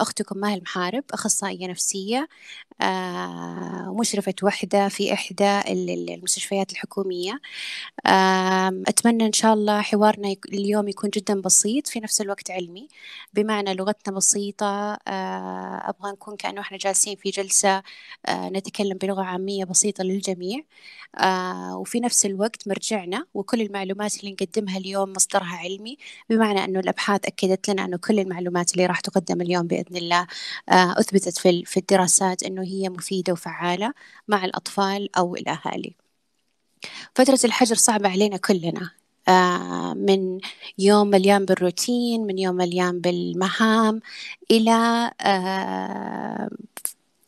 أختكم ماهر المحارب أخصائية نفسية مشرفة وحدة في إحدى المستشفيات الحكومية أتمنى إن شاء الله حوارنا اليوم يكون جدا بسيط في نفس الوقت علمي بمعنى لغتنا بسيطة آه، أبغى نكون كأنه إحنا جالسين في جلسة آه، نتكلم بلغة عامية بسيطة للجميع آه، وفي نفس الوقت مرجعنا وكل المعلومات اللي نقدمها اليوم مصدرها علمي بمعنى أنه الأبحاث أكدت لنا أنه كل المعلومات اللي راح تقدم تقدم اليوم باذن الله آه، اثبتت في في الدراسات انه هي مفيده وفعاله مع الاطفال او الاهالي فتره الحجر صعبه علينا كلنا آه، من يوم مليان بالروتين من يوم مليان بالمهام الى آه،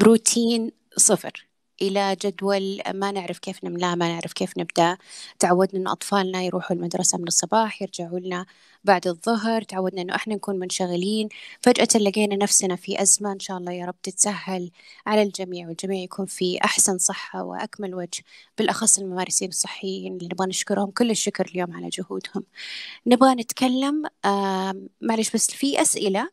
روتين صفر إلى جدول ما نعرف كيف نملاه ما نعرف كيف نبدأ تعودنا أن أطفالنا يروحوا المدرسة من الصباح يرجعوا لنا بعد الظهر تعودنا أنه إحنا نكون منشغلين فجأة لقينا نفسنا في أزمة إن شاء الله يا رب تتسهل على الجميع والجميع يكون في أحسن صحة وأكمل وجه بالأخص الممارسين الصحيين اللي نبغى نشكرهم كل الشكر اليوم على جهودهم نبغى نتكلم معلش بس في أسئلة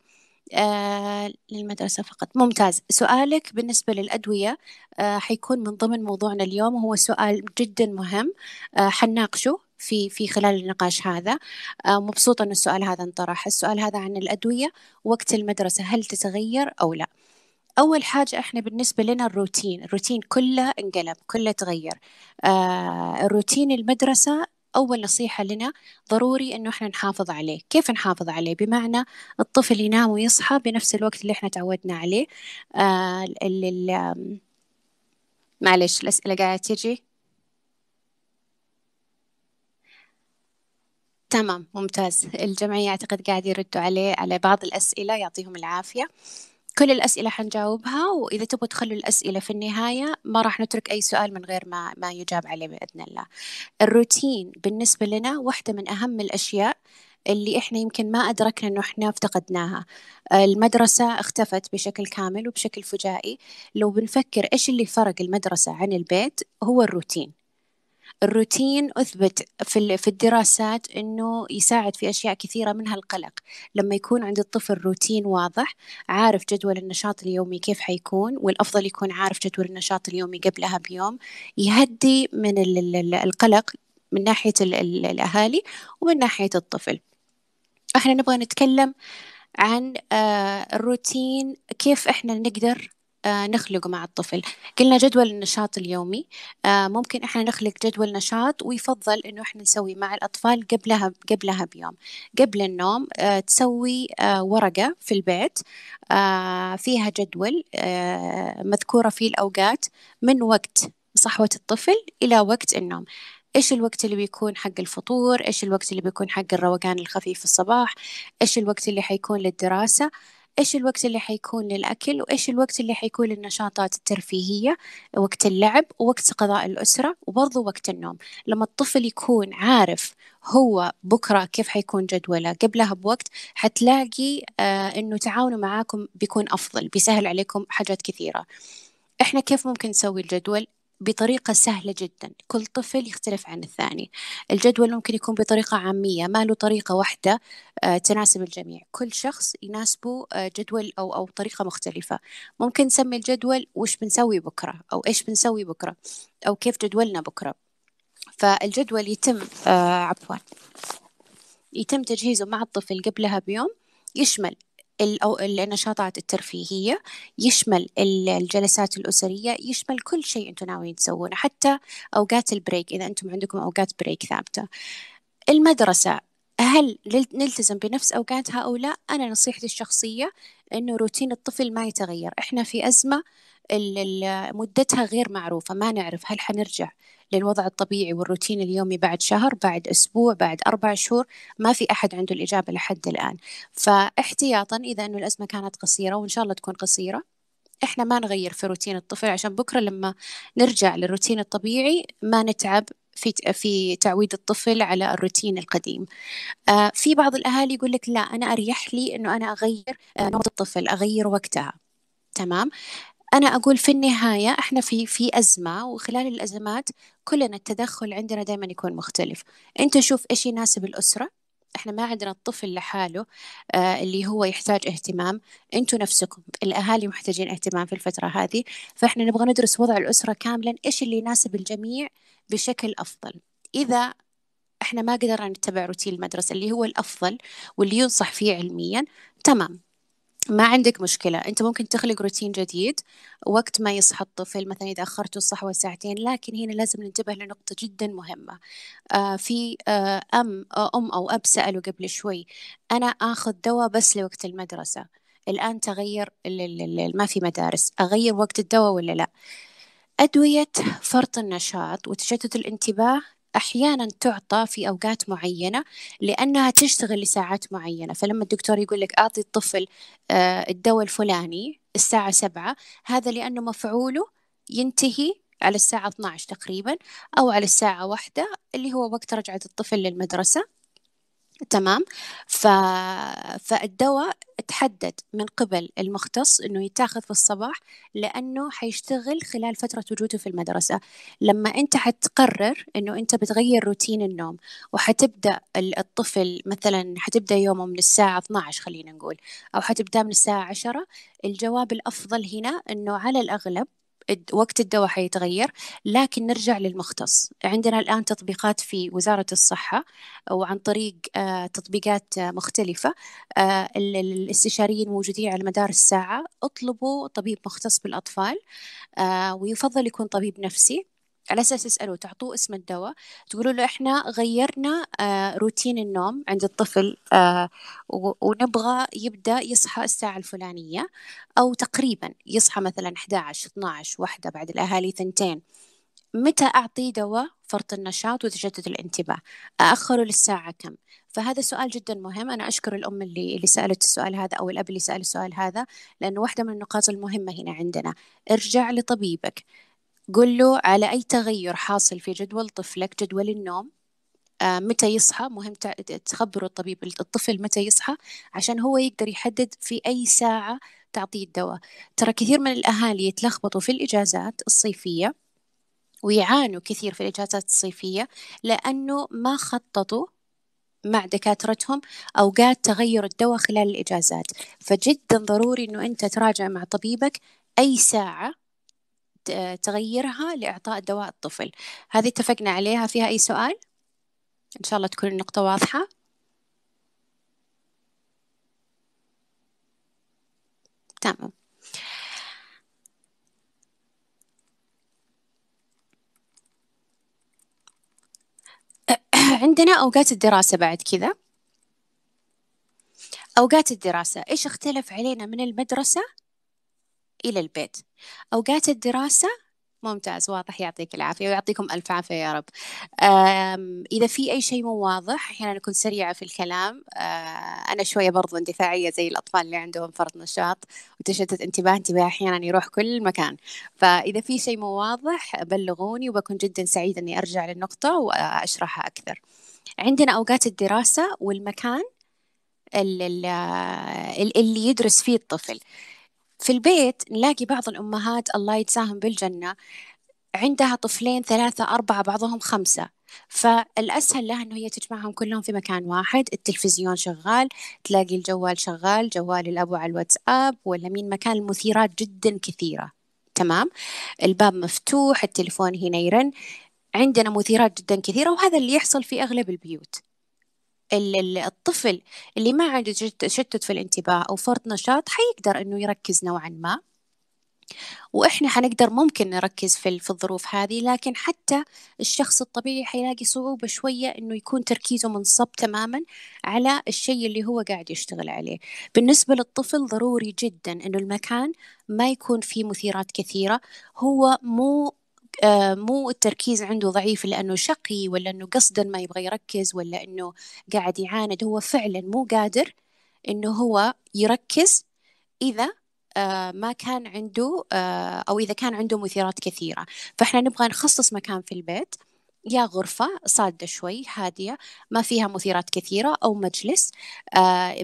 آه، للمدرسة فقط ممتاز سؤالك بالنسبة للأدوية آه، حيكون من ضمن موضوعنا اليوم وهو سؤال جدا مهم آه، حناقشه في في خلال النقاش هذا مبسوطة أن السؤال هذا انطرح السؤال هذا عن الأدوية وقت المدرسة هل تتغير أو لا أول حاجة إحنا بالنسبة لنا الروتين الروتين كله انقلب كله تغير الروتين المدرسة أول نصيحة لنا ضروري إنه إحنا نحافظ عليه كيف نحافظ عليه بمعنى الطفل ينام ويصحى بنفس الوقت اللي إحنا تعودنا عليه آه ال ال معلش الأسئلة قاعدة تجي تمام ممتاز الجمعية أعتقد قاعد يردوا عليه على بعض الأسئلة يعطيهم العافية كل الأسئلة حنجاوبها وإذا تبغوا تخلوا الأسئلة في النهاية ما راح نترك أي سؤال من غير ما ما يجاب عليه بإذن الله. الروتين بالنسبة لنا واحدة من أهم الأشياء اللي احنا يمكن ما ادركنا انه احنا افتقدناها المدرسة اختفت بشكل كامل وبشكل فجائي لو بنفكر ايش اللي فرق المدرسة عن البيت هو الروتين الروتين أثبت في في الدراسات أنه يساعد في أشياء كثيرة منها القلق لما يكون عند الطفل روتين واضح عارف جدول النشاط اليومي كيف حيكون والأفضل يكون عارف جدول النشاط اليومي قبلها بيوم يهدي من القلق من ناحية الأهالي ومن ناحية الطفل احنا نبغى نتكلم عن آه، الروتين كيف احنا نقدر آه، نخلقه مع الطفل قلنا جدول النشاط اليومي آه، ممكن احنا نخلق جدول نشاط ويفضل انه احنا نسوي مع الاطفال قبلها قبلها بيوم قبل النوم آه، تسوي ورقه في البيت فيها جدول مذكوره فيه الاوقات من وقت صحوه الطفل الى وقت النوم ايش الوقت اللي بيكون حق الفطور ايش الوقت اللي بيكون حق الروقان الخفيف في الصباح ايش الوقت اللي حيكون للدراسه إيش الوقت اللي حيكون للأكل وإيش الوقت اللي حيكون للنشاطات الترفيهية وقت اللعب ووقت قضاء الأسرة وبرضه وقت النوم لما الطفل يكون عارف هو بكرة كيف حيكون جدوله قبلها بوقت حتلاقي آه إنه تعاونه معاكم بيكون أفضل بيسهل عليكم حاجات كثيرة إحنا كيف ممكن نسوي الجدول بطريقة سهلة جدا كل طفل يختلف عن الثاني الجدول ممكن يكون بطريقة عامية ما له طريقة واحدة آه، تناسب الجميع كل شخص يناسبه آه، جدول أو, أو طريقة مختلفة ممكن نسمي الجدول وش بنسوي بكرة أو إيش بنسوي بكرة أو كيف جدولنا بكرة فالجدول يتم آه، عفوا يتم تجهيزه مع الطفل قبلها بيوم يشمل النشاطات الترفيهية يشمل الجلسات الأسرية يشمل كل شيء أنتم ناويين تسوونه حتى أوقات البريك إذا أنتم عندكم أوقات بريك ثابتة المدرسة هل نلتزم بنفس أوقاتها أو لا أنا نصيحتي الشخصية أنه روتين الطفل ما يتغير إحنا في أزمة مدتها غير معروفة ما نعرف هل حنرجع للوضع الطبيعي والروتين اليومي بعد شهر بعد أسبوع بعد أربع شهور ما في أحد عنده الإجابة لحد الآن فاحتياطا إذا أنه الأزمة كانت قصيرة وإن شاء الله تكون قصيرة احنا ما نغير في روتين الطفل عشان بكره لما نرجع للروتين الطبيعي ما نتعب في في تعويد الطفل على الروتين القديم آه، في بعض الاهالي يقول لك لا انا اريح لي انه انا اغير آه، نمط الطفل اغير وقتها تمام انا اقول في النهايه احنا في في ازمه وخلال الازمات كلنا التدخل عندنا دائما يكون مختلف انت شوف ايش يناسب الاسره احنا ما عندنا الطفل لحاله آه، اللي هو يحتاج اهتمام انتم نفسكم الاهالي محتاجين اهتمام في الفتره هذه فاحنا نبغى ندرس وضع الاسره كاملا ايش اللي يناسب الجميع بشكل أفضل إذا احنا ما قدرنا نتبع روتين المدرسة اللي هو الأفضل واللي ينصح فيه علميا تمام ما عندك مشكلة أنت ممكن تخلق روتين جديد وقت ما يصحى الطفل مثلا إذا أخرته الصحوة ساعتين لكن هنا لازم ننتبه لنقطة جدا مهمة آه في آه أم آه أم أو أب سألوا قبل شوي أنا آخذ دواء بس لوقت المدرسة الآن تغير ما في مدارس أغير وقت الدواء ولا لا أدوية فرط النشاط وتشتت الانتباه أحيانا تعطى في أوقات معينة لأنها تشتغل لساعات معينة فلما الدكتور يقول لك أعطي الطفل آه، الدواء الفلاني الساعة سبعة هذا لأنه مفعوله ينتهي على الساعة 12 تقريبا أو على الساعة واحدة اللي هو وقت رجعة الطفل للمدرسة تمام ف... فالدواء تحدد من قبل المختص انه يتاخذ في الصباح لانه حيشتغل خلال فتره وجوده في المدرسه لما انت حتقرر انه انت بتغير روتين النوم وحتبدا الطفل مثلا حتبدا يومه من الساعه 12 خلينا نقول او حتبدا من الساعه 10 الجواب الافضل هنا انه على الاغلب وقت الدواء حيتغير لكن نرجع للمختص عندنا الآن تطبيقات في وزارة الصحة آه، وعن طريق آه، تطبيقات مختلفة آه، الاستشاريين موجودين على مدار الساعة اطلبوا طبيب مختص بالأطفال ويفضل يكون طبيب نفسي على اساس تسالوه تعطوه اسم الدواء تقولوا له احنا غيرنا آه، روتين النوم عند الطفل آه، ونبغى يبدا يصحى الساعه الفلانيه او تقريبا يصحى مثلا 11 12 واحده بعد الاهالي ثنتين متى اعطيه دواء فرط النشاط وتجدد الانتباه أأخره للساعة كم فهذا سؤال جدا مهم أنا أشكر الأم اللي, اللي سألت السؤال هذا أو الأب اللي سأل السؤال هذا لأنه واحدة من النقاط المهمة هنا عندنا ارجع لطبيبك قل له على أي تغير حاصل في جدول طفلك جدول النوم آه، متى يصحى مهم تخبروا الطبيب الطفل متى يصحى عشان هو يقدر يحدد في أي ساعة تعطيه الدواء ترى كثير من الأهالي يتلخبطوا في الإجازات الصيفية ويعانوا كثير في الإجازات الصيفية لأنه ما خططوا مع دكاترتهم أوقات تغير الدواء خلال الإجازات فجدا ضروري أنه أنت تراجع مع طبيبك أي ساعة آه، تغيرها لإعطاء دواء الطفل هذه اتفقنا عليها فيها أي سؤال؟ إن شاء الله تكون النقطة واضحة تمام عندنا أوقات الدراسة بعد كذا أوقات الدراسة إيش اختلف علينا من المدرسة إلى البيت أوقات الدراسة ممتاز واضح يعطيك العافية ويعطيكم ألف عافية يا رب إذا في أي شيء مو واضح أحيانا يعني أكون سريعة في الكلام آه، أنا شوية برضو اندفاعية زي الأطفال اللي عندهم فرط نشاط وتشتت انتباه انتباه أحيانا يروح كل مكان فإذا في شيء مو واضح بلغوني وبكون جدا سعيدة أني أرجع للنقطة وأشرحها أكثر عندنا أوقات الدراسة والمكان آه، اللي يدرس فيه الطفل في البيت نلاقي بعض الأمهات الله يتساهم بالجنة عندها طفلين ثلاثة أربعة بعضهم خمسة فالأسهل لها أنه هي تجمعهم كلهم في مكان واحد التلفزيون شغال تلاقي الجوال شغال جوال الأبو على الواتساب ولا مين مكان المثيرات جدا كثيرة تمام الباب مفتوح التلفون هنا يرن عندنا مثيرات جدا كثيرة وهذا اللي يحصل في أغلب البيوت الطفل اللي ما عنده تشتت في الانتباه أو فرط نشاط حيقدر إنه يركز نوعا ما واحنا حنقدر ممكن نركز في في الظروف هذه لكن حتى الشخص الطبيعي حيلاقي صعوبة شوية انه يكون تركيزه منصب تماما على الشيء اللي هو قاعد يشتغل عليه بالنسبة للطفل ضروري جدا انه المكان ما يكون فيه مثيرات كثيرة هو مو آه، مو التركيز عنده ضعيف لأنه شقي ولا أنه قصدا ما يبغى يركز ولا أنه قاعد يعاند هو فعلا مو قادر أنه هو يركز إذا آه، ما كان عنده آه، أو إذا كان عنده مثيرات كثيرة فإحنا نبغى نخصص مكان في البيت يا غرفة صادة شوي هادية ما فيها مثيرات كثيرة أو مجلس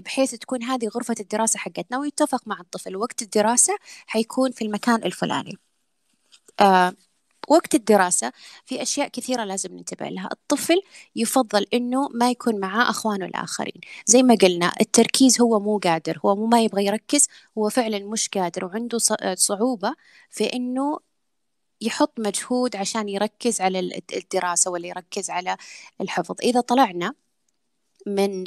بحيث تكون هذه غرفة الدراسة حقتنا ويتفق مع الطفل وقت الدراسة حيكون في المكان الفلاني وقت الدراسة في أشياء كثيرة لازم ننتبه لها الطفل يفضل أنه ما يكون معاه أخوانه الآخرين زي ما قلنا التركيز هو مو قادر هو مو ما يبغى يركز هو فعلا مش قادر وعنده آه، صعوبة في أنه يحط مجهود عشان يركز على الدراسة ولا يركز على الحفظ إذا طلعنا من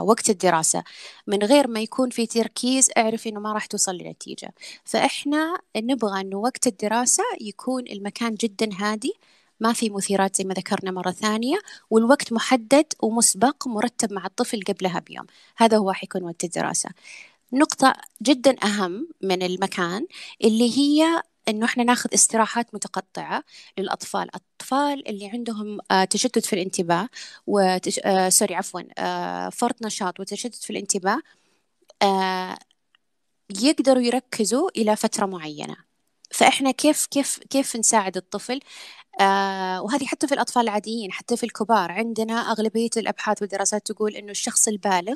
وقت الدراسة من غير ما يكون في تركيز اعرف إنه ما راح توصل لنتيجة فإحنا نبغى إنه وقت الدراسة يكون المكان جدا هادي ما في مثيرات زي ما ذكرنا مرة ثانية والوقت محدد ومسبق مرتب مع الطفل قبلها بيوم هذا هو حيكون وقت الدراسة نقطة جدا أهم من المكان اللي هي انه احنا ناخذ استراحات متقطعه للاطفال الاطفال اللي عندهم آه، تشتت في الانتباه وتش... آه سوري عفوا آه فرط نشاط وتشتت في الانتباه آه يقدروا يركزوا الى فتره معينه فاحنا كيف كيف كيف نساعد الطفل آه وهذه حتى في الأطفال العاديين حتى في الكبار عندنا أغلبية الأبحاث والدراسات تقول أنه الشخص البالغ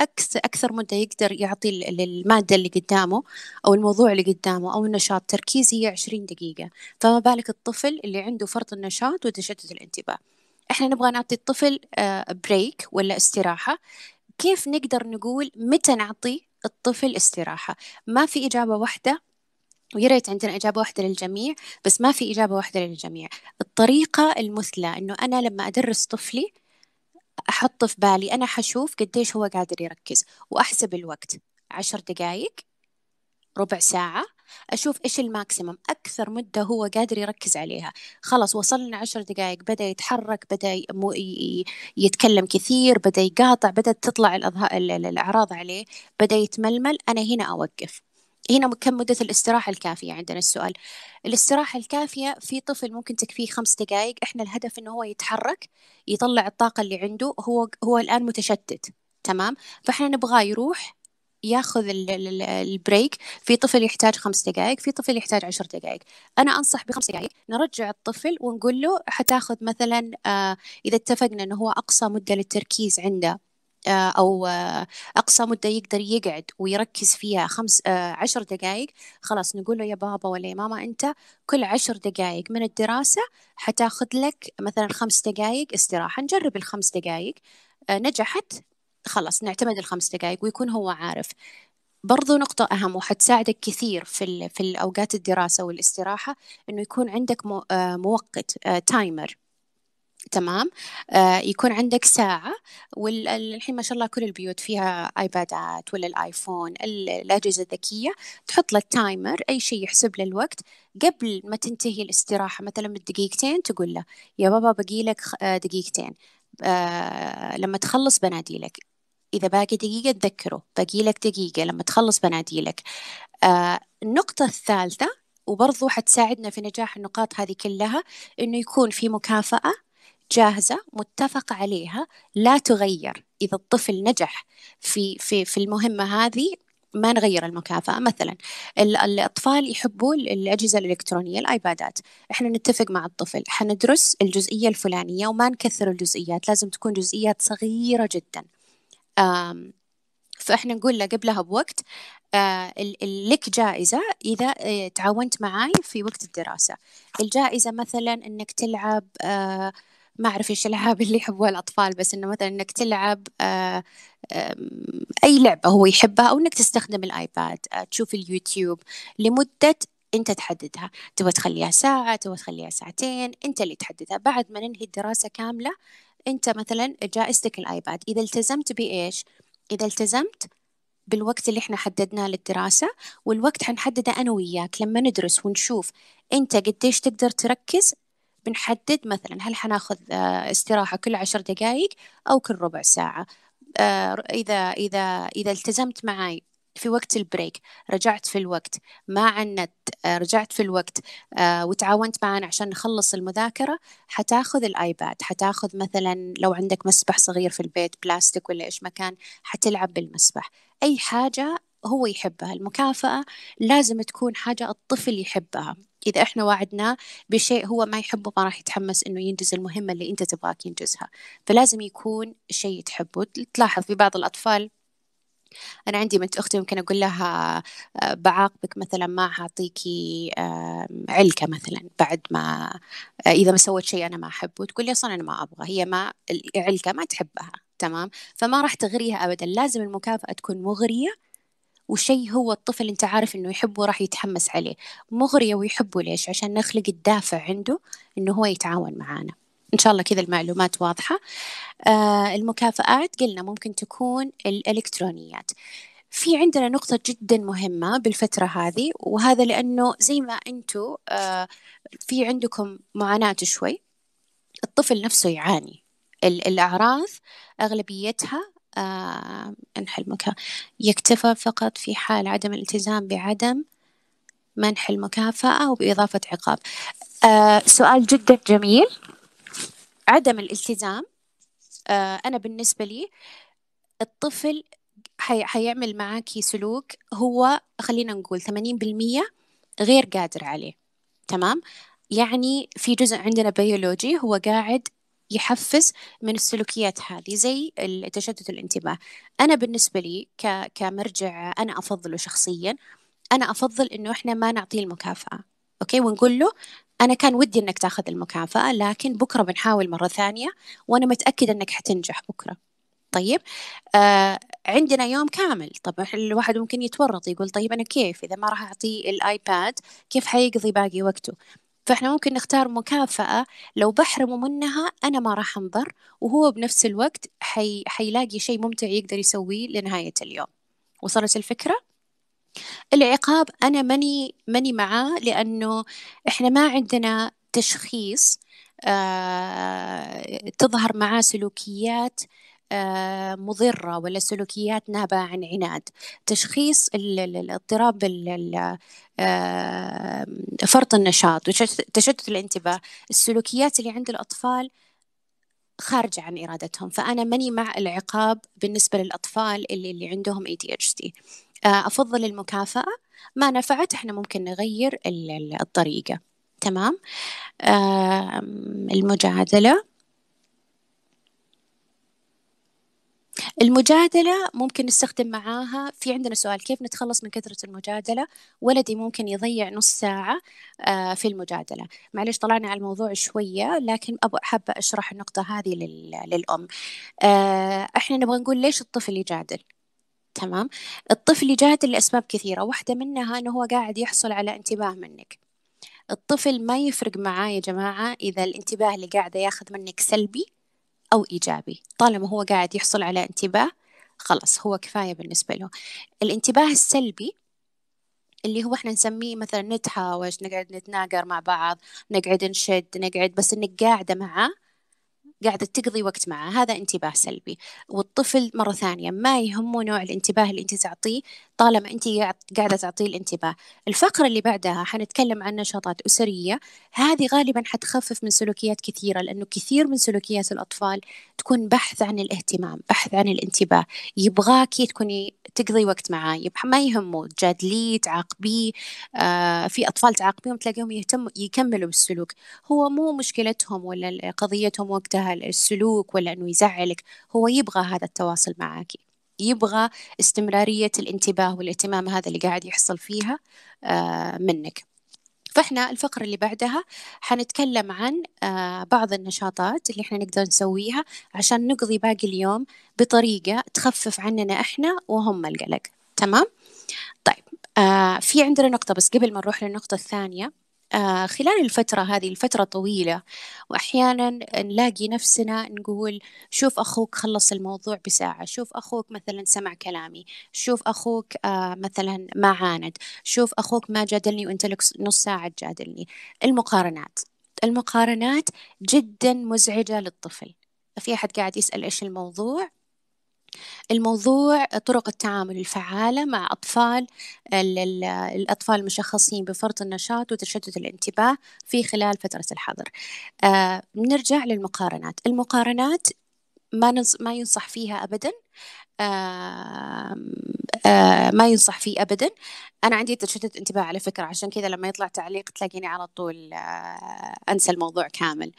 أكثر, أكثر مدة يقدر يعطي الماده اللي قدامه أو الموضوع اللي قدامه أو النشاط تركيزي هي 20 دقيقة فما بالك الطفل اللي عنده فرط النشاط وتشتت الانتباه احنا نبغى نعطي الطفل بريك آه، ولا استراحة كيف نقدر نقول متى نعطي الطفل استراحة ما في إجابة واحدة ويا ريت عندنا إجابة واحدة للجميع بس ما في إجابة واحدة للجميع الطريقة المثلى إنه أنا لما أدرس طفلي أحط في بالي أنا حشوف قديش هو قادر يركز وأحسب الوقت عشر دقايق ربع ساعة أشوف إيش الماكسيمم أكثر مدة هو قادر يركز عليها خلاص وصلنا عشر دقايق بدأ يتحرك بدأ يتكلم كثير بدأ يقاطع بدأت تطلع الأعراض عليه بدأ يتململ أنا هنا أوقف هنا كم مدة الاستراحة الكافية عندنا السؤال الاستراحة الكافية في طفل ممكن تكفيه خمس دقائق احنا الهدف انه هو يتحرك يطلع الطاقة اللي عنده هو هو الآن متشتت تمام فاحنا نبغاه يروح ياخذ البريك في طفل يحتاج خمس دقائق في طفل يحتاج عشر دقائق انا انصح بخمس دقائق نرجع الطفل ونقول له حتاخذ مثلا آه، اذا اتفقنا انه هو اقصى مده للتركيز عنده آه، أو آه، أقصى مدة يقدر يقعد ويركز فيها خمس آه، عشر دقائق خلاص نقول له يا بابا ولا يا ماما أنت كل عشر دقائق من الدراسة حتاخذ لك مثلا خمس دقائق استراحة نجرب الخمس دقائق نجحت خلاص نعتمد الخمس دقائق ويكون هو عارف برضو نقطة أهم وحتساعدك كثير في في الأوقات الدراسة والاستراحة إنه يكون عندك موقت تايمر تمام آه يكون عندك ساعة والحين ما شاء الله كل البيوت فيها ايبادات ولا الايفون الاجهزة الذكية تحط له التايمر اي شيء يحسب له الوقت قبل ما تنتهي الاستراحة مثلا بالدقيقتين تقول له يا بابا باقي لك آه، دقيقتين آه لما تخلص بناديلك إذا باقي دقيقة تذكره باقي لك دقيقة لما تخلص بناديلك آه النقطة الثالثة وبرضو حتساعدنا في نجاح النقاط هذه كلها إنه يكون في مكافأة جاهزه متفق عليها لا تغير اذا الطفل نجح في في في المهمه هذه ما نغير المكافأة مثلا الأطفال يحبوا الأجهزة الإلكترونية الآيبادات إحنا نتفق مع الطفل حندرس الجزئية الفلانية وما نكثر الجزئيات لازم تكون جزئيات صغيرة جدا فإحنا نقول له قبلها بوقت آه، لك جائزة إذا آه، تعاونت معاي في وقت الدراسة الجائزة مثلا أنك تلعب آه، ما أعرف إيش الألعاب اللي يحبوها الأطفال بس إنه مثلا إنك تلعب آه، أي لعبة هو يحبها أو إنك تستخدم الآيباد آه، تشوف اليوتيوب لمدة انت تحددها تبغى تخليها ساعة تبغى تخليها ساعتين انت اللي تحددها بعد ما ننهي الدراسة كاملة انت مثلا جائزتك الايباد اذا التزمت بايش اذا التزمت بالوقت اللي احنا حددناه للدراسة والوقت حنحدده انا وياك لما ندرس ونشوف انت قديش تقدر تركز بنحدد مثلا هل حناخذ آه، استراحة كل عشر دقائق أو كل ربع ساعة آه، إذا إذا إذا التزمت معي في وقت البريك رجعت في الوقت ما عنت آه، رجعت في الوقت وتعاونت معنا عشان نخلص المذاكرة حتاخذ الآيباد حتاخذ مثلا لو عندك مسبح صغير في البيت بلاستيك ولا إيش مكان حتلعب بالمسبح أي حاجة هو يحبها المكافأة لازم تكون حاجة الطفل يحبها إذا إحنا وعدناه بشيء هو ما يحبه ما راح يتحمس إنه ينجز المهمة اللي أنت تبغاك ينجزها فلازم يكون شيء تحبه تلاحظ في بعض الأطفال أنا عندي بنت أختي ممكن أقول لها آه، بعاقبك مثلا ما أعطيكي علكة مثلا بعد ما آه، إذا ما سوت شيء أنا ما أحبه تقول لي أصلا أنا ما أبغى هي ما العلكة ما تحبها تمام فما راح تغريها أبدا لازم المكافأة تكون مغرية وشيء هو الطفل انت عارف انه يحبه راح يتحمس عليه مغرية ويحبه ليش عشان نخلق الدافع عنده انه هو يتعاون معانا ان شاء الله كذا المعلومات واضحة آه المكافآت قلنا ممكن تكون الالكترونيات في عندنا نقطة جدا مهمة بالفترة هذه وهذا لأنه زي ما أنتوا آه في عندكم معاناة شوي الطفل نفسه يعاني الأعراض أغلبيتها عن آه، المكافأة يكتفى فقط في حال عدم الالتزام بعدم منح المكافأة وبإضافة عقاب آه سؤال جدا جميل عدم الالتزام آه أنا بالنسبة لي الطفل حي... حيعمل معاكي سلوك هو خلينا نقول 80% غير قادر عليه تمام يعني في جزء عندنا بيولوجي هو قاعد يحفز من السلوكيات هذه زي تشتت الانتباه أنا بالنسبة لي كمرجع أنا أفضله شخصيا أنا أفضل إنه إحنا ما نعطيه المكافأة أوكي ونقول له أنا كان ودي إنك تاخذ المكافأة لكن بكرة بنحاول مرة ثانية وأنا متأكد إنك حتنجح بكرة طيب آه عندنا يوم كامل طبعا الواحد ممكن يتورط يقول طيب انا كيف اذا ما راح اعطيه الايباد كيف حيقضي باقي وقته فإحنا ممكن نختار مكافأة لو بحرمه منها أنا ما راح أنظر وهو بنفس الوقت حي... حيلاقي شيء ممتع يقدر يسويه لنهاية اليوم وصلت الفكرة؟ العقاب أنا ماني ماني معاه لأنه إحنا ما عندنا تشخيص آه، تظهر معاه سلوكيات آه، آه، مضرة ولا سلوكيات نابعة عن عناد تشخيص الاضطراب آه، فرط النشاط وتشتت الانتباه السلوكيات اللي عند الأطفال خارجة عن إرادتهم فأنا مني مع العقاب بالنسبة للأطفال اللي, اللي عندهم ADHD آه، أفضل المكافأة ما نفعت إحنا ممكن نغير الطريقة تمام المجادلة المجادلة ممكن نستخدم معاها في عندنا سؤال كيف نتخلص من كثرة المجادلة ولدي ممكن يضيع نص ساعة آه، في المجادلة معلش طلعنا على الموضوع شوية لكن أبو حابة أشرح النقطة هذه للأم آه، إحنا نبغى نقول ليش الطفل يجادل تمام الطفل يجادل لأسباب كثيرة واحدة منها أنه هو قاعد يحصل على انتباه منك الطفل ما يفرق معاه يا جماعة إذا الانتباه اللي قاعد ياخذ منك سلبي أو إيجابي طالما هو قاعد يحصل على انتباه خلاص هو كفاية بالنسبة له الانتباه السلبي اللي هو احنا نسميه مثلا نتهاوش نقعد نتناقر مع بعض نقعد نشد نقعد بس انك قاعدة معاه قاعدة تقضي وقت معه هذا انتباه سلبي والطفل مرة ثانية ما يهمه نوع الانتباه اللي أنت تعطيه طالما أنت قاعدة تعطيه الانتباه الفقرة اللي بعدها حنتكلم عن نشاطات أسرية هذه غالبا حتخفف من سلوكيات كثيرة لأنه كثير من سلوكيات الأطفال تكون بحث عن الاهتمام بحث عن الانتباه يبغاكي تكوني تقضي وقت معاه ما يهمه تجادليه تعاقبيه آه في أطفال تعاقبيهم تلاقيهم يهتموا يكملوا بالسلوك هو مو مشكلتهم ولا قضيتهم وقتها السلوك ولا انه يزعلك هو يبغى هذا التواصل معك يبغى استمرارية الانتباه والاهتمام هذا اللي قاعد يحصل فيها آه، منك فاحنا الفقرة اللي بعدها حنتكلم عن آه، بعض النشاطات اللي احنا نقدر نسويها عشان نقضي باقي اليوم بطريقة تخفف عننا احنا وهم القلق تمام؟ طيب آه، في عندنا نقطة بس قبل ما نروح للنقطة الثانية آه، خلال الفترة هذه الفترة طويلة وأحيانا نلاقي نفسنا نقول شوف أخوك خلص الموضوع بساعة شوف أخوك مثلا سمع كلامي شوف أخوك آه، مثلا ما عاند شوف أخوك ما جادلني وأنت لك نص ساعة تجادلني المقارنات المقارنات جدا مزعجة للطفل في أحد قاعد يسأل إيش الموضوع الموضوع طرق التعامل الفعالة مع أطفال الأطفال المشخصين بفرط النشاط وتشتت الانتباه في خلال فترة الحظر آه، نرجع للمقارنات المقارنات ما, ما ينصح فيها أبدا آه... آه... ما ينصح فيه أبدا أنا عندي تشتت انتباه على فكرة عشان كذا لما يطلع تعليق تلاقيني على طول آه، أنسى الموضوع كامل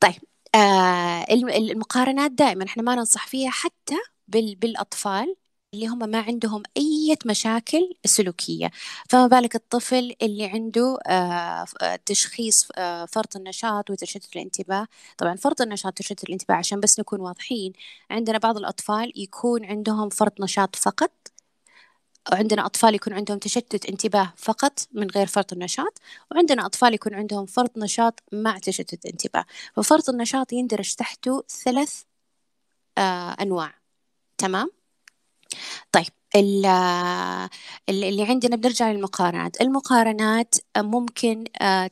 طيب آه المقارنات دائما احنا ما ننصح فيها حتى بالاطفال اللي هم ما عندهم أي مشاكل سلوكية فما بالك الطفل اللي عنده آه، تشخيص آه، فرط النشاط وتشتت الانتباه طبعا فرط النشاط وتشتت الانتباه عشان بس نكون واضحين عندنا بعض الأطفال يكون عندهم فرط نشاط فقط عندنا أطفال يكون عندهم تشتت انتباه فقط من غير فرط النشاط وعندنا أطفال يكون عندهم فرط نشاط مع تشتت انتباه ففرط النشاط يندرج تحته ثلاث آه، أنواع تمام طيب آه، اللي عندنا بنرجع للمقارنات المقارنات آه، ممكن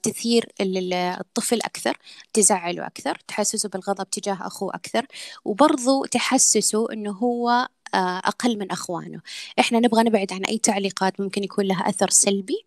تثير الطفل أكثر تزعله أكثر تحسسه بالغضب تجاه أخوه أكثر وبرضه تحسسه أنه هو آه، أقل من أخوانه إحنا نبغى نبعد عن أي تعليقات ممكن يكون لها أثر سلبي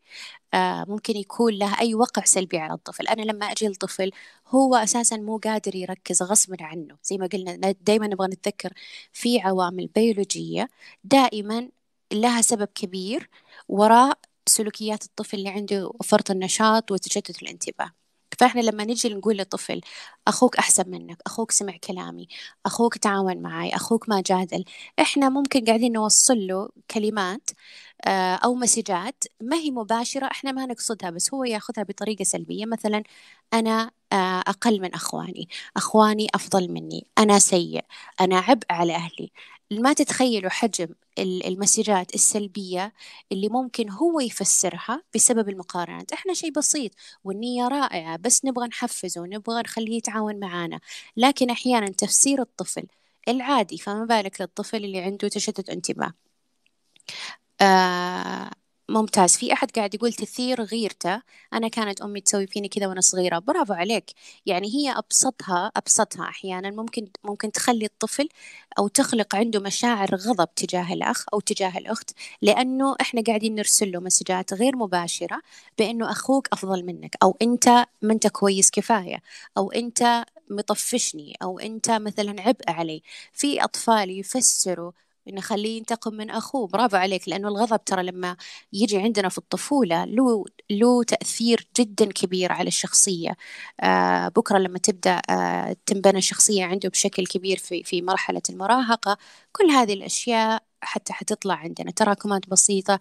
آه، ممكن يكون لها أي وقع سلبي على الطفل أنا لما أجي لطفل هو أساسا مو قادر يركز غصبا عنه زي ما قلنا دايما نبغى نتذكر في عوامل بيولوجية دائما لها سبب كبير وراء سلوكيات الطفل اللي عنده فرط النشاط وتجدد الانتباه فاحنا لما نجي نقول لطفل اخوك احسن منك اخوك سمع كلامي اخوك تعاون معي اخوك ما جادل احنا ممكن قاعدين نوصل له كلمات آه، او مسجات ما هي مباشره احنا ما نقصدها بس هو ياخذها بطريقه سلبيه مثلا انا آه، اقل من اخواني اخواني افضل مني انا سيء انا عبء على اهلي ما تتخيلوا حجم المسيرات السلبية اللي ممكن هو يفسرها بسبب المقارنات احنا شيء بسيط والنية رائعة بس نبغى نحفزه ونبغى نخليه يتعاون معانا لكن أحيانا تفسير الطفل العادي فما بالك للطفل اللي عنده تشتت انتباه آه ممتاز في أحد قاعد يقول تثير غيرته أنا كانت أمي تسوي فيني كذا وأنا صغيرة برافو عليك يعني هي أبسطها أبسطها أحيانا ممكن ممكن تخلي الطفل أو تخلق عنده مشاعر غضب تجاه الأخ أو تجاه الأخت لأنه إحنا قاعدين نرسل له مسجات غير مباشرة بأنه أخوك أفضل منك أو أنت ما أنت كويس كفاية أو أنت مطفشني أو أنت مثلا عبء علي في أطفال يفسروا نخليه ينتقم من أخوه برافو عليك لأنه الغضب ترى لما يجي عندنا في الطفولة له له تأثير جدا كبير على الشخصية آه بكرة لما تبدأ آه تنبنى الشخصية عنده بشكل كبير في في مرحلة المراهقة كل هذه الأشياء حتى حتطلع عندنا تراكمات بسيطة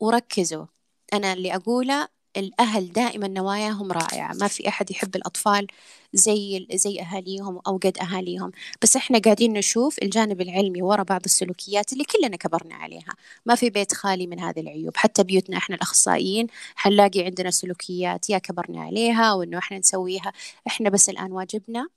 وركزوا أنا اللي أقوله الأهل دائما نواياهم رائعة ما في أحد يحب الأطفال زي زي أهاليهم أو قد أهاليهم بس إحنا قاعدين نشوف الجانب العلمي ورا بعض السلوكيات اللي كلنا كبرنا عليها ما في بيت خالي من هذه العيوب حتى بيوتنا إحنا الأخصائيين حنلاقي عندنا سلوكيات يا كبرنا عليها وإنه إحنا نسويها إحنا بس الآن واجبنا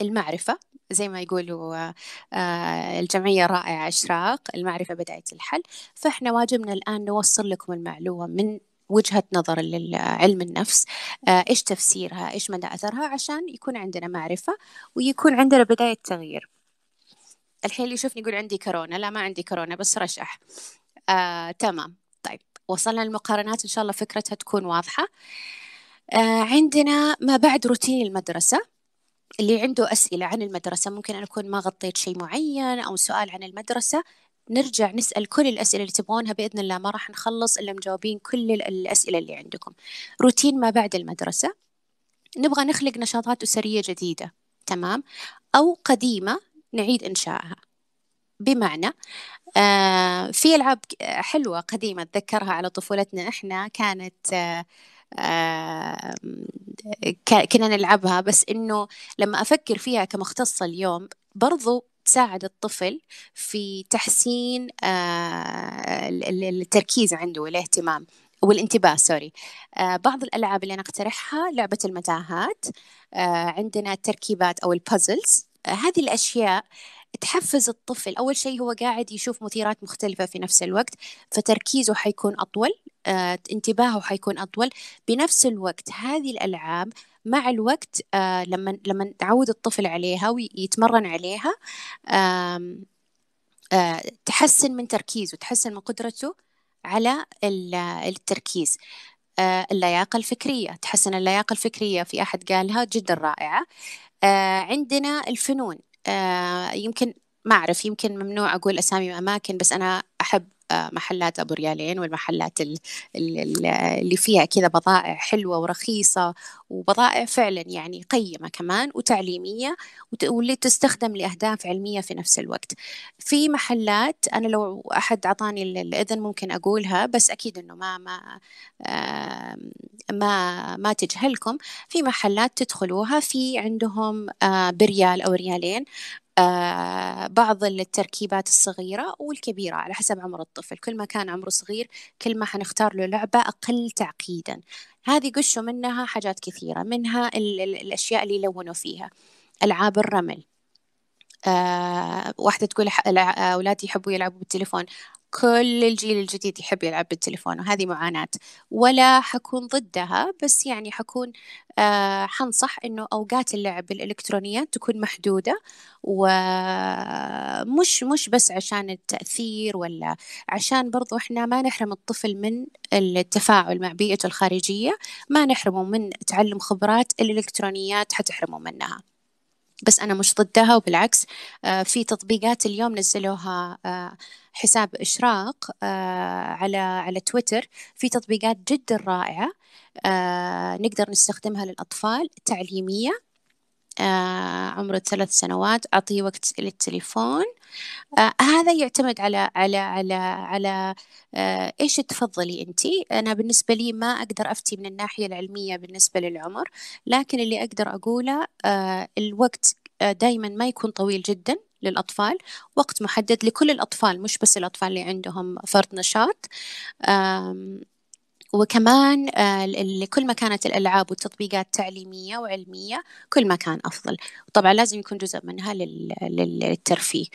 المعرفة زي ما يقولوا آه، الجمعية رائعة أشراق المعرفة بداية الحل فإحنا واجبنا الآن نوصل لكم المعلومة من وجهة نظر للعلم النفس آه، إيش تفسيرها إيش مدى أثرها عشان يكون عندنا معرفة ويكون عندنا بداية تغيير الحين اللي يشوفني يقول عندي كورونا لا ما عندي كورونا بس رشح آه، تمام طيب وصلنا للمقارنات إن شاء الله فكرتها تكون واضحة آه، عندنا ما بعد روتين المدرسة اللي عنده أسئلة عن المدرسة ممكن أنا أكون ما غطيت شيء معين أو سؤال عن المدرسة نرجع نسأل كل الأسئلة اللي تبغونها بإذن الله ما راح نخلص إلا مجاوبين كل الأسئلة اللي عندكم روتين ما بعد المدرسة نبغى نخلق نشاطات أسرية جديدة تمام أو قديمة نعيد إنشائها بمعنى آه في ألعاب حلوة قديمة أتذكرها على طفولتنا إحنا كانت آه آه كنا نلعبها بس انه لما افكر فيها كمختصه اليوم برضو تساعد الطفل في تحسين آه، التركيز عنده والاهتمام والانتباه سوري آه، بعض الألعاب اللي أنا أقترحها لعبة المتاهات آه، عندنا التركيبات أو البازلز هذه الأشياء تحفز الطفل أول شيء هو قاعد يشوف مثيرات مختلفة في نفس الوقت فتركيزه حيكون أطول انتباهه حيكون أطول بنفس الوقت هذه الألعاب مع الوقت آه، لما لما تعود الطفل عليها ويتمرن عليها آه، تحسن من تركيزه تحسن من قدرته على التركيز آه، اللياقة الفكرية تحسن اللياقة الفكرية في أحد قالها جدا رائعة عندنا الفنون يمكن ما أعرف يمكن ممنوع أقول أسامي أماكن بس أنا أحب محلات ابو ريالين والمحلات اللي فيها كذا بضائع حلوه ورخيصه وبضائع فعلا يعني قيمه كمان وتعليميه واللي تستخدم لاهداف علميه في نفس الوقت في محلات انا لو احد اعطاني الاذن ممكن اقولها بس اكيد انه ما ما ما ما تجهلكم في محلات تدخلوها في عندهم آه، بريال او ريالين آه، بعض التركيبات الصغيرة والكبيرة على حسب عمر الطفل كل ما كان عمره صغير كل ما حنختار له لعبة أقل تعقيدا هذه قشوا منها حاجات كثيرة منها ال ال الأشياء اللي يلونوا فيها ألعاب الرمل آه واحدة تقول آه، أولادي يحبوا يلعبوا بالتليفون كل الجيل الجديد يحب يلعب بالتليفون وهذه معاناة ولا حكون ضدها بس يعني حكون آه حنصح انه اوقات اللعب الالكترونيات تكون محدودة ومش مش بس عشان التأثير ولا عشان برضو احنا ما نحرم الطفل من التفاعل مع بيئته الخارجية ما نحرمه من تعلم خبرات الالكترونيات حتحرمه منها بس أنا مش ضدها وبالعكس آه، في تطبيقات اليوم نزلوها آه، حساب إشراق آه، على على تويتر في تطبيقات جدا رائعة نقدر نستخدمها للأطفال تعليمية آه، عمره ثلاث سنوات أعطيه وقت للتليفون آه، هذا يعتمد على على على على آه، إيش تفضلي أنت أنا بالنسبة لي ما أقدر أفتي من الناحية العلمية بالنسبة للعمر لكن اللي أقدر أقوله الوقت دائما ما يكون طويل جدا للأطفال وقت محدد لكل الأطفال مش بس الأطفال اللي عندهم فرط نشاط وكمان آه، كل ما كانت الألعاب والتطبيقات تعليمية وعلمية كل ما كان أفضل وطبعا لازم يكون جزء منها للترفيه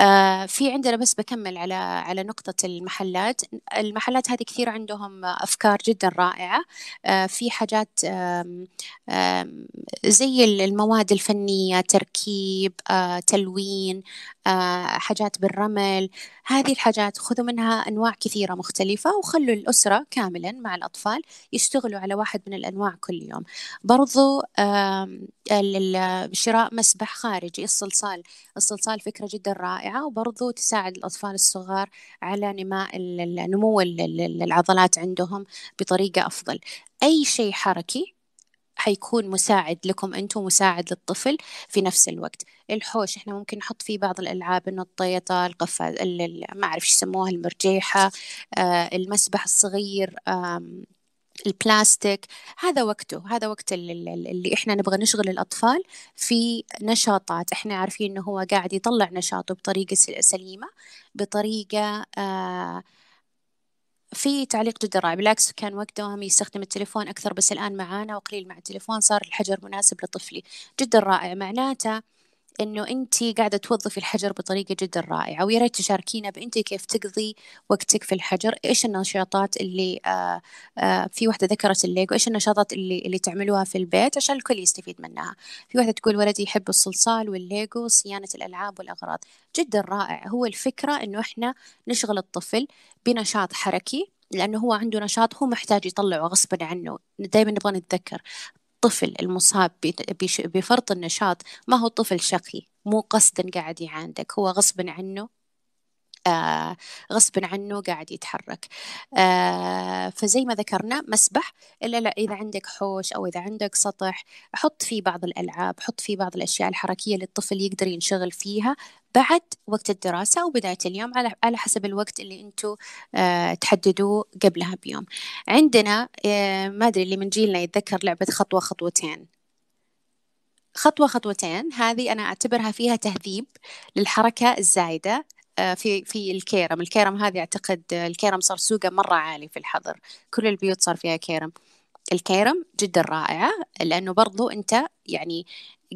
آه، في عندنا بس بكمل على على نقطة المحلات، المحلات هذه كثير عندهم أفكار جدا رائعة، آه، في حاجات زي المواد الفنية، تركيب، تلوين، آه، حاجات بالرمل هذه الحاجات خذوا منها أنواع كثيرة مختلفة وخلوا الأسرة كاملا مع الأطفال يشتغلوا على واحد من الأنواع كل يوم برضو شراء مسبح خارجي الصلصال الصلصال فكرة جدا رائعة وبرضو تساعد الأطفال الصغار على نماء نمو العضلات عندهم بطريقة أفضل أي شيء حركي حيكون مساعد لكم انتم مساعد للطفل في نفس الوقت الحوش احنا ممكن نحط فيه بعض الالعاب النطيطه الطيطه القفاز ما اعرف ايش يسموها المرجيحه آه المسبح الصغير آه البلاستيك هذا وقته هذا وقت اللي احنا نبغى نشغل الاطفال في نشاطات احنا عارفين انه هو قاعد يطلع نشاطه بطريقه سليمه بطريقه آه في تعليق جدا رائع بالعكس كان وقت دوامي يستخدم التليفون أكثر بس الآن معانا وقليل مع التليفون صار الحجر مناسب لطفلي جدا رائع معناته انه انت قاعده توظفي الحجر بطريقه جدا رائعه ويا ريت تشاركينا بانت كيف تقضي وقتك في الحجر ايش النشاطات اللي آآ آه، آآ آه، في واحده ذكرت الليجو ايش النشاطات اللي اللي تعملوها في البيت عشان الكل يستفيد منها في واحده تقول ولدي يحب الصلصال والليجو صيانه الالعاب والاغراض جدا رائع هو الفكره انه احنا نشغل الطفل بنشاط حركي لانه هو عنده نشاط هو محتاج يطلعه غصبا عنه دائما نبغى نتذكر الطفل المصاب بفرط النشاط ما هو طفل شقي مو قصدا قاعد يعاندك هو غصبا عنه آه، غصب عنه قاعد يتحرك آه، فزي ما ذكرنا مسبح إلا لا إذا عندك حوش أو إذا عندك سطح حط فيه بعض الألعاب حط فيه بعض الأشياء الحركية للطفل يقدر ينشغل فيها بعد وقت الدراسة وبداية اليوم على على حسب الوقت اللي أنتوا آه، تحددوه قبلها بيوم عندنا ما أدري اللي من جيلنا يتذكر لعبة خطوة خطوتين خطوة خطوتين هذه أنا أعتبرها فيها تهذيب للحركة الزايدة آه، في في الكيرم الكيرم هذه اعتقد آه، الكيرم صار سوقه مره عالي في الحظر كل البيوت صار فيها كيرم الكيرم جدا رائعه لانه برضو انت يعني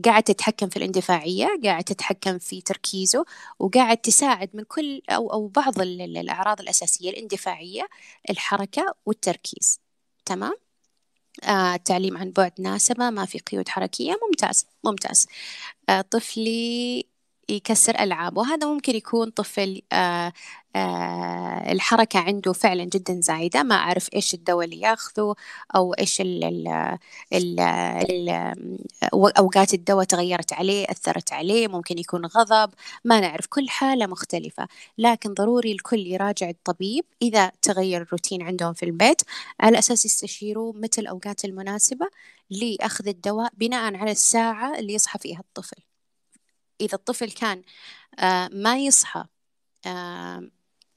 قاعد تتحكم في الاندفاعية قاعد تتحكم في تركيزه وقاعد تساعد من كل أو, أو بعض الأعراض الأساسية الاندفاعية الحركة والتركيز تمام؟ آه التعليم عن بعد ناسبة ما في قيود حركية ممتاز ممتاز آه طفلي يكسر ألعاب وهذا ممكن يكون طفل آه، آه، الحركة عنده فعلا جدا زايدة ما أعرف إيش الدواء اللي ياخذه أو إيش الـ الـ الـ الـ أوقات الدواء تغيرت عليه أثرت عليه ممكن يكون غضب ما نعرف كل حالة مختلفة لكن ضروري الكل يراجع الطبيب إذا تغير الروتين عندهم في البيت على أساس يستشيروا متى الأوقات المناسبة لأخذ الدواء بناء على الساعة اللي يصحى فيها الطفل إذا الطفل كان آه، ما يصحى آه،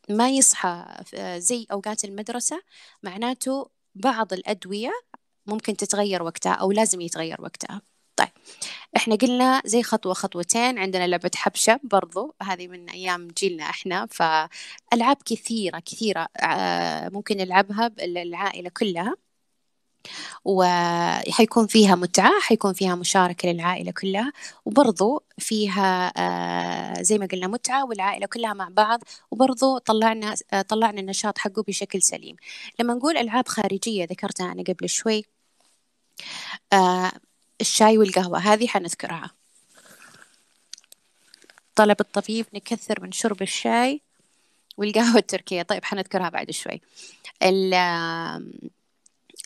ما يصحى آه، زي أوقات المدرسة معناته بعض الأدوية ممكن تتغير وقتها أو لازم يتغير وقتها طيب احنا قلنا زي خطوة خطوتين عندنا لعبة حبشة برضو هذه من أيام جيلنا احنا فألعاب كثيرة كثيرة ممكن نلعبها العائلة كلها وحيكون فيها متعة حيكون فيها مشاركة للعائلة كلها وبرضو فيها آه، زي ما قلنا متعة والعائلة كلها مع بعض وبرضو طلعنا آه، طلعنا النشاط حقه بشكل سليم لما نقول ألعاب خارجية ذكرتها أنا قبل شوي آه، الشاي والقهوة هذه حنذكرها طلب الطبيب نكثر من شرب الشاي والقهوة التركية طيب حنذكرها بعد شوي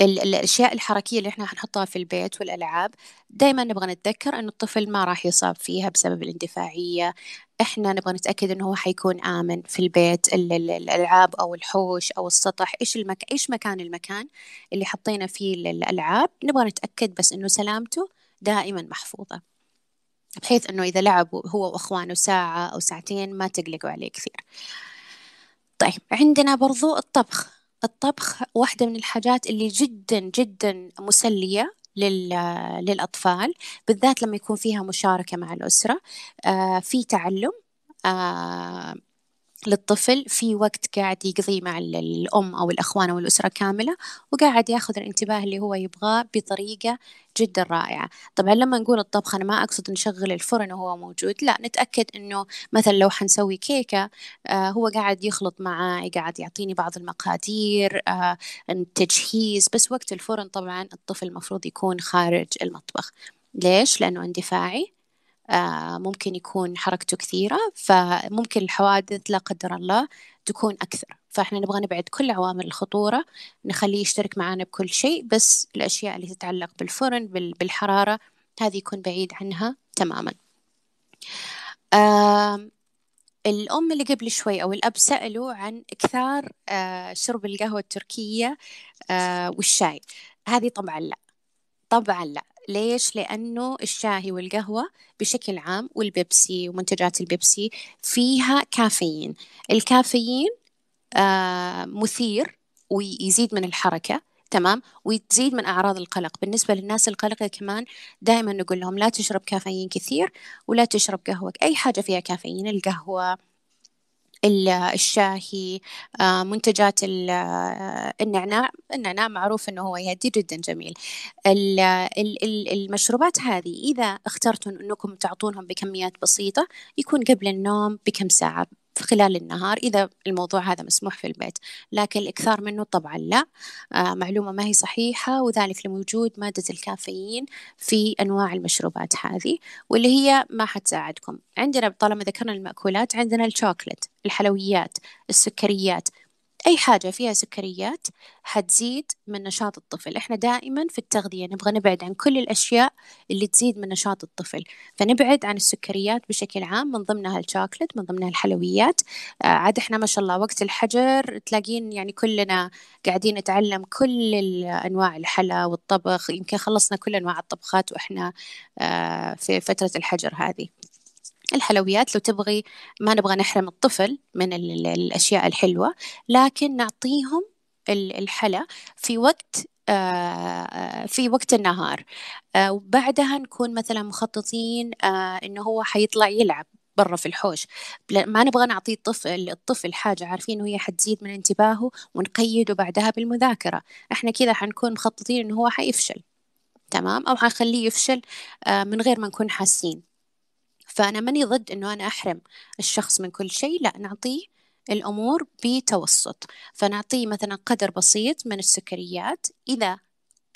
الأشياء الحركية اللي إحنا حنحطها في البيت والألعاب دائما نبغى نتذكر إنه الطفل ما راح يصاب فيها بسبب الاندفاعية إحنا نبغى نتأكد إنه هو حيكون آمن في البيت الألعاب أو الحوش أو السطح إيش المك... إيش مكان المكان اللي حطينا فيه الألعاب نبغى نتأكد بس إنه سلامته دائما محفوظة بحيث إنه إذا لعبوا هو وإخوانه ساعة أو ساعتين ما تقلقوا عليه كثير طيب عندنا برضو الطبخ الطبخ واحدة من الحاجات اللي جدا جدا مسلية للأطفال بالذات لما يكون فيها مشاركة مع الأسرة آه، في تعلم آه، للطفل في وقت قاعد يقضيه مع الأم أو الأخوان أو الأسرة كاملة وقاعد ياخذ الانتباه اللي هو يبغاه بطريقة جدا رائعة طبعا لما نقول الطبخ أنا ما أقصد نشغل الفرن وهو موجود لا نتأكد أنه مثلا لو حنسوي كيكة آه هو قاعد يخلط معاي قاعد يعطيني بعض المقادير آه التجهيز بس وقت الفرن طبعا الطفل المفروض يكون خارج المطبخ ليش؟ لأنه اندفاعي آه، ممكن يكون حركته كثيرة فممكن الحوادث لا قدر الله تكون أكثر فإحنا نبغى نبعد كل عوامل الخطورة نخليه يشترك معنا بكل شيء بس الأشياء اللي تتعلق بالفرن بالحرارة هذه يكون بعيد عنها تماما الأم اللي قبل شوي أو الأب سألوا عن إكثار آه، شرب القهوة التركية آه، والشاي هذه طبعا لا طبعا لا ليش؟ لأنه الشاهي والقهوة بشكل عام والبيبسي ومنتجات البيبسي فيها كافيين الكافيين آه مثير ويزيد من الحركة تمام ويزيد من أعراض القلق بالنسبة للناس القلقة كمان دائما نقول لهم لا تشرب كافيين كثير ولا تشرب قهوة أي حاجة فيها كافيين القهوة الشاهي آه، منتجات آه، النعناع النعناع معروف أنه هو يهدي جدا جميل المشروبات هذه إذا اخترتم أنكم تعطونهم بكميات بسيطة يكون قبل النوم بكم ساعة في خلال النهار إذا الموضوع هذا مسموح في البيت لكن الإكثار منه طبعا لا آه، معلومة ما هي صحيحة وذلك لوجود مادة الكافيين في أنواع المشروبات هذه واللي هي ما حتساعدكم عندنا طالما ذكرنا المأكولات عندنا الشوكلت الحلويات السكريات أي حاجة فيها سكريات حتزيد من نشاط الطفل إحنا دائما في التغذية نبغى نبعد عن كل الأشياء اللي تزيد من نشاط الطفل فنبعد عن السكريات بشكل عام من ضمنها الشوكلت من ضمنها الحلويات آه عاد إحنا ما شاء الله وقت الحجر تلاقين يعني كلنا قاعدين نتعلم كل أنواع الحلا والطبخ يمكن خلصنا كل أنواع الطبخات وإحنا آه في فترة الحجر هذه الحلويات لو تبغي ما نبغى نحرم الطفل من الأشياء الحلوة لكن نعطيهم الحلا في وقت آه، آه، في وقت النهار آه، وبعدها نكون مثلا مخططين انه هو حيطلع يلعب برا في الحوش ما نبغى نعطي الطفل الطفل حاجة عارفين انه هي حتزيد من انتباهه ونقيده بعدها بالمذاكرة احنا كذا حنكون مخططين انه هو حيفشل تمام او حنخليه يفشل من غير ما نكون حاسين فأنا ماني ضد إنه أنا أحرم الشخص من كل شيء لا نعطيه الأمور بتوسط فنعطيه مثلا قدر بسيط من السكريات إذا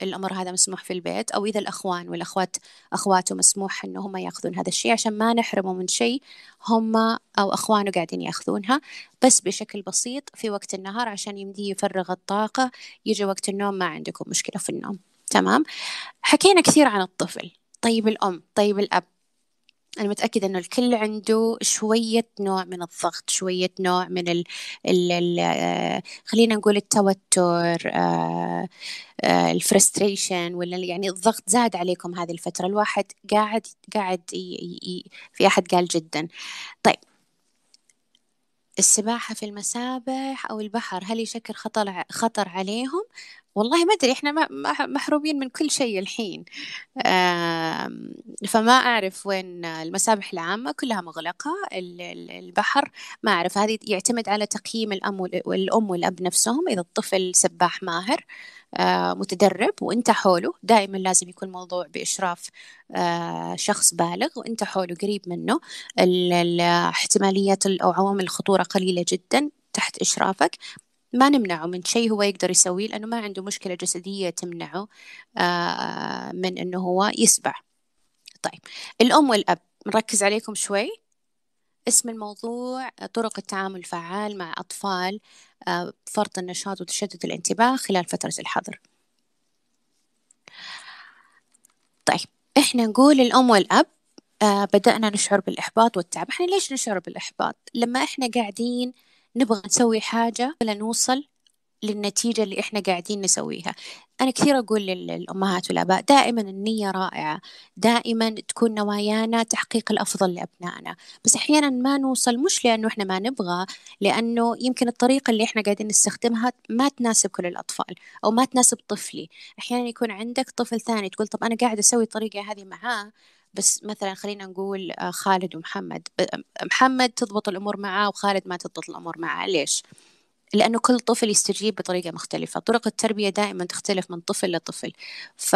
الأمر هذا مسموح في البيت أو إذا الأخوان والأخوات أخواته مسموح إنه هم يأخذون هذا الشيء عشان ما نحرمه من شيء هم أو أخوانه قاعدين يأخذونها بس بشكل بسيط في وقت النهار عشان يمديه يفرغ الطاقة يجي وقت النوم ما عندكم مشكلة في النوم تمام حكينا كثير عن الطفل طيب الأم طيب الأب أنا متأكدة إنه الكل عنده شوية نوع من الضغط شوية نوع من الـ الـ الـ آه، خلينا نقول التوتر آه، آه، الفرستريشن ولا يعني الضغط زاد عليكم هذه الفترة الواحد قاعد قاعد في أحد قال جدا طيب السباحة في المسابح أو البحر هل يشكل خطر خطر عليهم والله ما أدري إحنا محرومين من كل شيء الحين فما أعرف وين المسابح العامة كلها مغلقة البحر ما أعرف هذه يعتمد على تقييم الأم والأم والأب نفسهم إذا الطفل سباح ماهر متدرب وانت حوله دائما لازم يكون الموضوع بإشراف شخص بالغ وانت حوله قريب منه احتمالية أو عوامل الخطورة قليلة جدا تحت إشرافك ما نمنعه من شيء هو يقدر يسويه لأنه ما عنده مشكلة جسدية تمنعه آه، من أنه هو يسبح طيب الأم والأب نركز عليكم شوي اسم الموضوع طرق التعامل الفعال مع أطفال آه، فرط النشاط وتشتت الانتباه خلال فترة الحظر طيب إحنا نقول الأم والأب آه، بدأنا نشعر بالإحباط والتعب إحنا ليش نشعر بالإحباط؟ لما إحنا قاعدين نبغى نسوي حاجة ولا نوصل للنتيجة اللي إحنا قاعدين نسويها أنا كثير أقول للأمهات والآباء دائما النية رائعة دائما تكون نوايانا تحقيق الأفضل لأبنائنا بس أحيانا ما نوصل مش لأنه إحنا ما نبغى لأنه يمكن الطريقة اللي إحنا قاعدين نستخدمها ما تناسب كل الأطفال أو ما تناسب طفلي أحيانا يكون عندك طفل ثاني تقول طب أنا قاعد أسوي الطريقة هذه معاه بس مثلا خلينا نقول آه، خالد ومحمد محمد تضبط الامور معاه وخالد ما تضبط الامور معاه ليش لأنه كل طفل يستجيب بطريقة مختلفة طرق التربية دائما تختلف من طفل لطفل ف...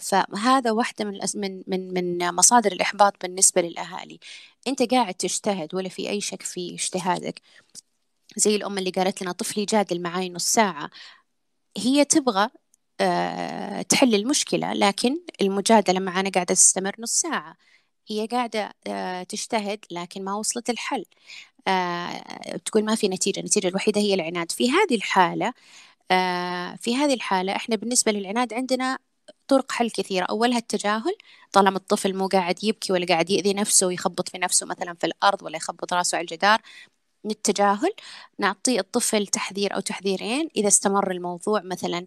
فهذا واحدة من, من من من مصادر الإحباط بالنسبة للأهالي أنت قاعد تجتهد ولا في أي شك في اجتهادك زي الأم اللي قالت لنا طفلي جادل معاي نص ساعة هي تبغى آه، تحل المشكلة لكن المجادلة معنا قاعدة تستمر نص ساعة هي قاعدة آه، تجتهد لكن ما وصلت الحل آه، تقول ما في نتيجة النتيجة الوحيدة هي العناد في هذه الحالة في هذه الحالة احنا بالنسبة للعناد عندنا طرق حل كثيرة أولها التجاهل طالما الطفل مو قاعد يبكي ولا قاعد يأذي نفسه ويخبط في نفسه مثلا في الأرض ولا يخبط راسه على الجدار من التجاهل نعطي الطفل تحذير أو تحذيرين إذا استمر الموضوع مثلا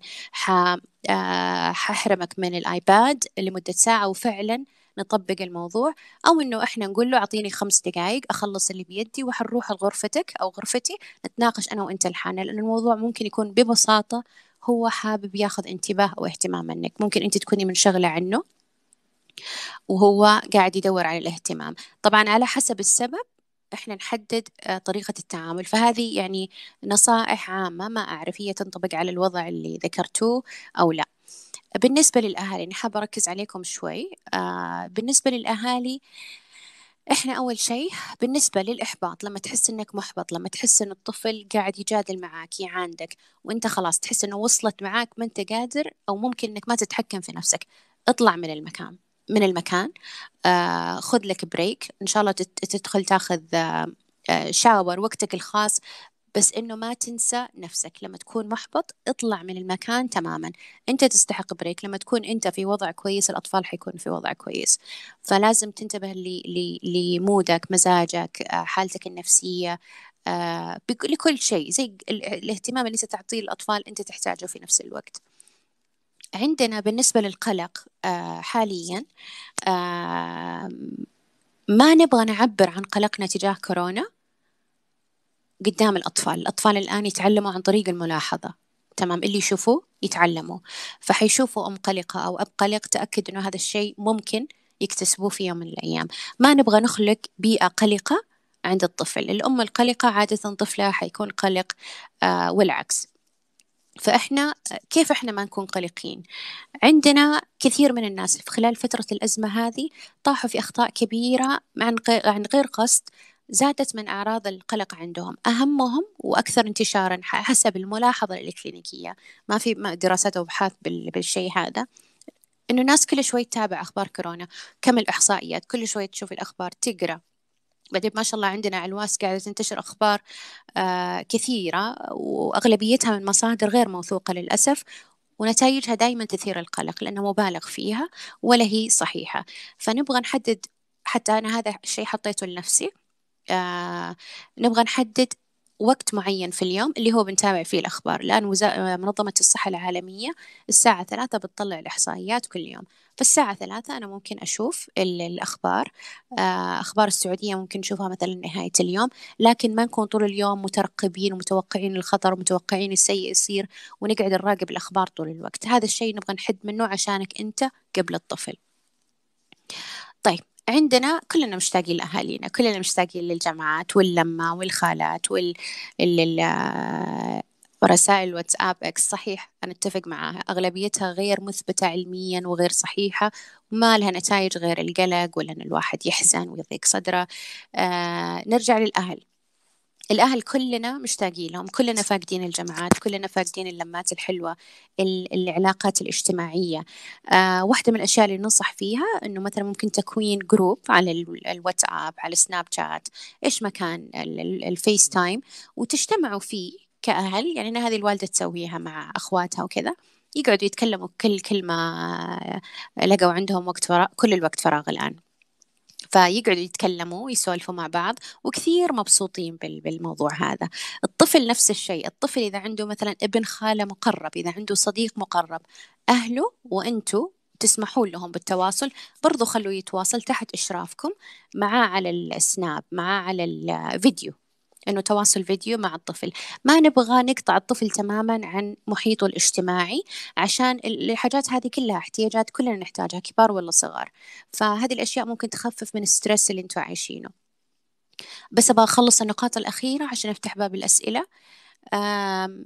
آه، ححرمك من الآيباد لمدة ساعة وفعلا نطبق الموضوع أو إنه إحنا نقول له أعطيني خمس دقائق أخلص اللي بيدي وحنروح لغرفتك أو غرفتي نتناقش أنا وأنت الحالة لأن الموضوع ممكن يكون ببساطة هو حابب ياخذ انتباه أو اهتمام منك ممكن أنت تكوني منشغلة عنه وهو قاعد يدور على الاهتمام طبعا على حسب السبب احنا نحدد آه، طريقة التعامل فهذه يعني نصائح عامة ما أعرف هي تنطبق على الوضع اللي ذكرتوه أو لا بالنسبة للأهالي أنا حابة أركز عليكم شوي آه، بالنسبة للأهالي احنا اول شيء بالنسبه للاحباط لما تحس انك محبط لما تحس ان الطفل قاعد يجادل معاك يعاندك وانت خلاص تحس انه وصلت معاك ما انت قادر او ممكن انك ما تتحكم في نفسك اطلع من المكان من المكان آه، خذ لك بريك ان شاء الله تدخل تاخذ شاور آه، آه، وقتك الخاص بس انه ما تنسى نفسك لما تكون محبط اطلع من المكان تماما انت تستحق بريك لما تكون انت في وضع كويس الاطفال حيكون في وضع كويس فلازم تنتبه لمودك مزاجك حالتك النفسيه لكل شيء زي الاهتمام اللي ستعطيه الاطفال انت تحتاجه في نفس الوقت عندنا بالنسبة للقلق آه، حاليا آه، ما نبغى نعبر عن قلقنا تجاه كورونا قدام الأطفال الأطفال الآن يتعلموا عن طريق الملاحظة تمام اللي يشوفوه يتعلموا فحيشوفوا أم قلقة أو أب قلق تأكد أنه هذا الشيء ممكن يكتسبوه في يوم من الأيام ما نبغى نخلق بيئة قلقة عند الطفل الأم القلقة عادة طفلها حيكون قلق آه والعكس فإحنا كيف إحنا ما نكون قلقين عندنا كثير من الناس في خلال فترة الأزمة هذه طاحوا في أخطاء كبيرة عن غير قصد زادت من أعراض القلق عندهم أهمهم وأكثر انتشارا حسب الملاحظة الإكلينيكية ما في دراسات وأبحاث بالشيء هذا إنه الناس كل شوي تتابع أخبار كورونا كم الإحصائيات كل شوي تشوف الأخبار تقرأ بعدين ما شاء الله عندنا على الواس قاعدة تنتشر أخبار آه، كثيرة وأغلبيتها من مصادر غير موثوقة للأسف ونتائجها دائما تثير القلق لأنها مبالغ فيها ولا هي صحيحة فنبغى نحدد حتى أنا هذا الشيء حطيته لنفسي آه، نبغى نحدد وقت معين في اليوم اللي هو بنتابع فيه الأخبار الآن آه، منظمة الصحة العالمية الساعة ثلاثة بتطلع الإحصائيات كل يوم فالساعة ثلاثة أنا ممكن أشوف الأخبار آه، أخبار السعودية ممكن نشوفها مثلا نهاية اليوم لكن ما نكون طول اليوم مترقبين ومتوقعين الخطر ومتوقعين السيء يصير ونقعد نراقب الأخبار طول الوقت هذا الشيء نبغى نحد منه عشانك أنت قبل الطفل طيب عندنا كلنا مشتاقين لأهالينا كلنا مشتاقين للجماعات واللمة والخالات وال آه، رسائل واتساب اكس صحيح انا اتفق معاها اغلبيتها غير مثبته علميا وغير صحيحه وما لها نتائج غير القلق ولا ان الواحد يحزن ويضيق صدره آه نرجع للاهل الأهل كلنا مشتاقين لهم كلنا فاقدين الجماعات كلنا فاقدين اللمات الحلوة العلاقات الاجتماعية آه، واحدة من الأشياء اللي ننصح فيها أنه مثلا ممكن تكوين جروب على الواتساب على سناب شات إيش مكان الفيس تايم وتجتمعوا فيه كأهل يعني أنا هذه الوالدة تسويها مع أخواتها وكذا يقعدوا يتكلموا كل كلمة آه، لقوا عندهم وقت فراغ كل الوقت فراغ الآن فيقعدوا يتكلموا ويسولفوا مع بعض وكثير مبسوطين بالموضوع هذا الطفل نفس الشيء الطفل إذا عنده مثلا ابن خالة مقرب إذا عنده صديق مقرب أهله وأنتوا تسمحون لهم بالتواصل برضو خلوه يتواصل تحت إشرافكم معاه على السناب معاه على الفيديو آه، انه تواصل فيديو مع الطفل ما نبغى نقطع الطفل تماما عن محيطه الاجتماعي عشان الحاجات هذه كلها احتياجات كلنا نحتاجها كبار ولا صغار فهذه الاشياء ممكن تخفف من الستريس اللي انتم عايشينه بس ابغى اخلص النقاط الاخيره عشان افتح باب الاسئله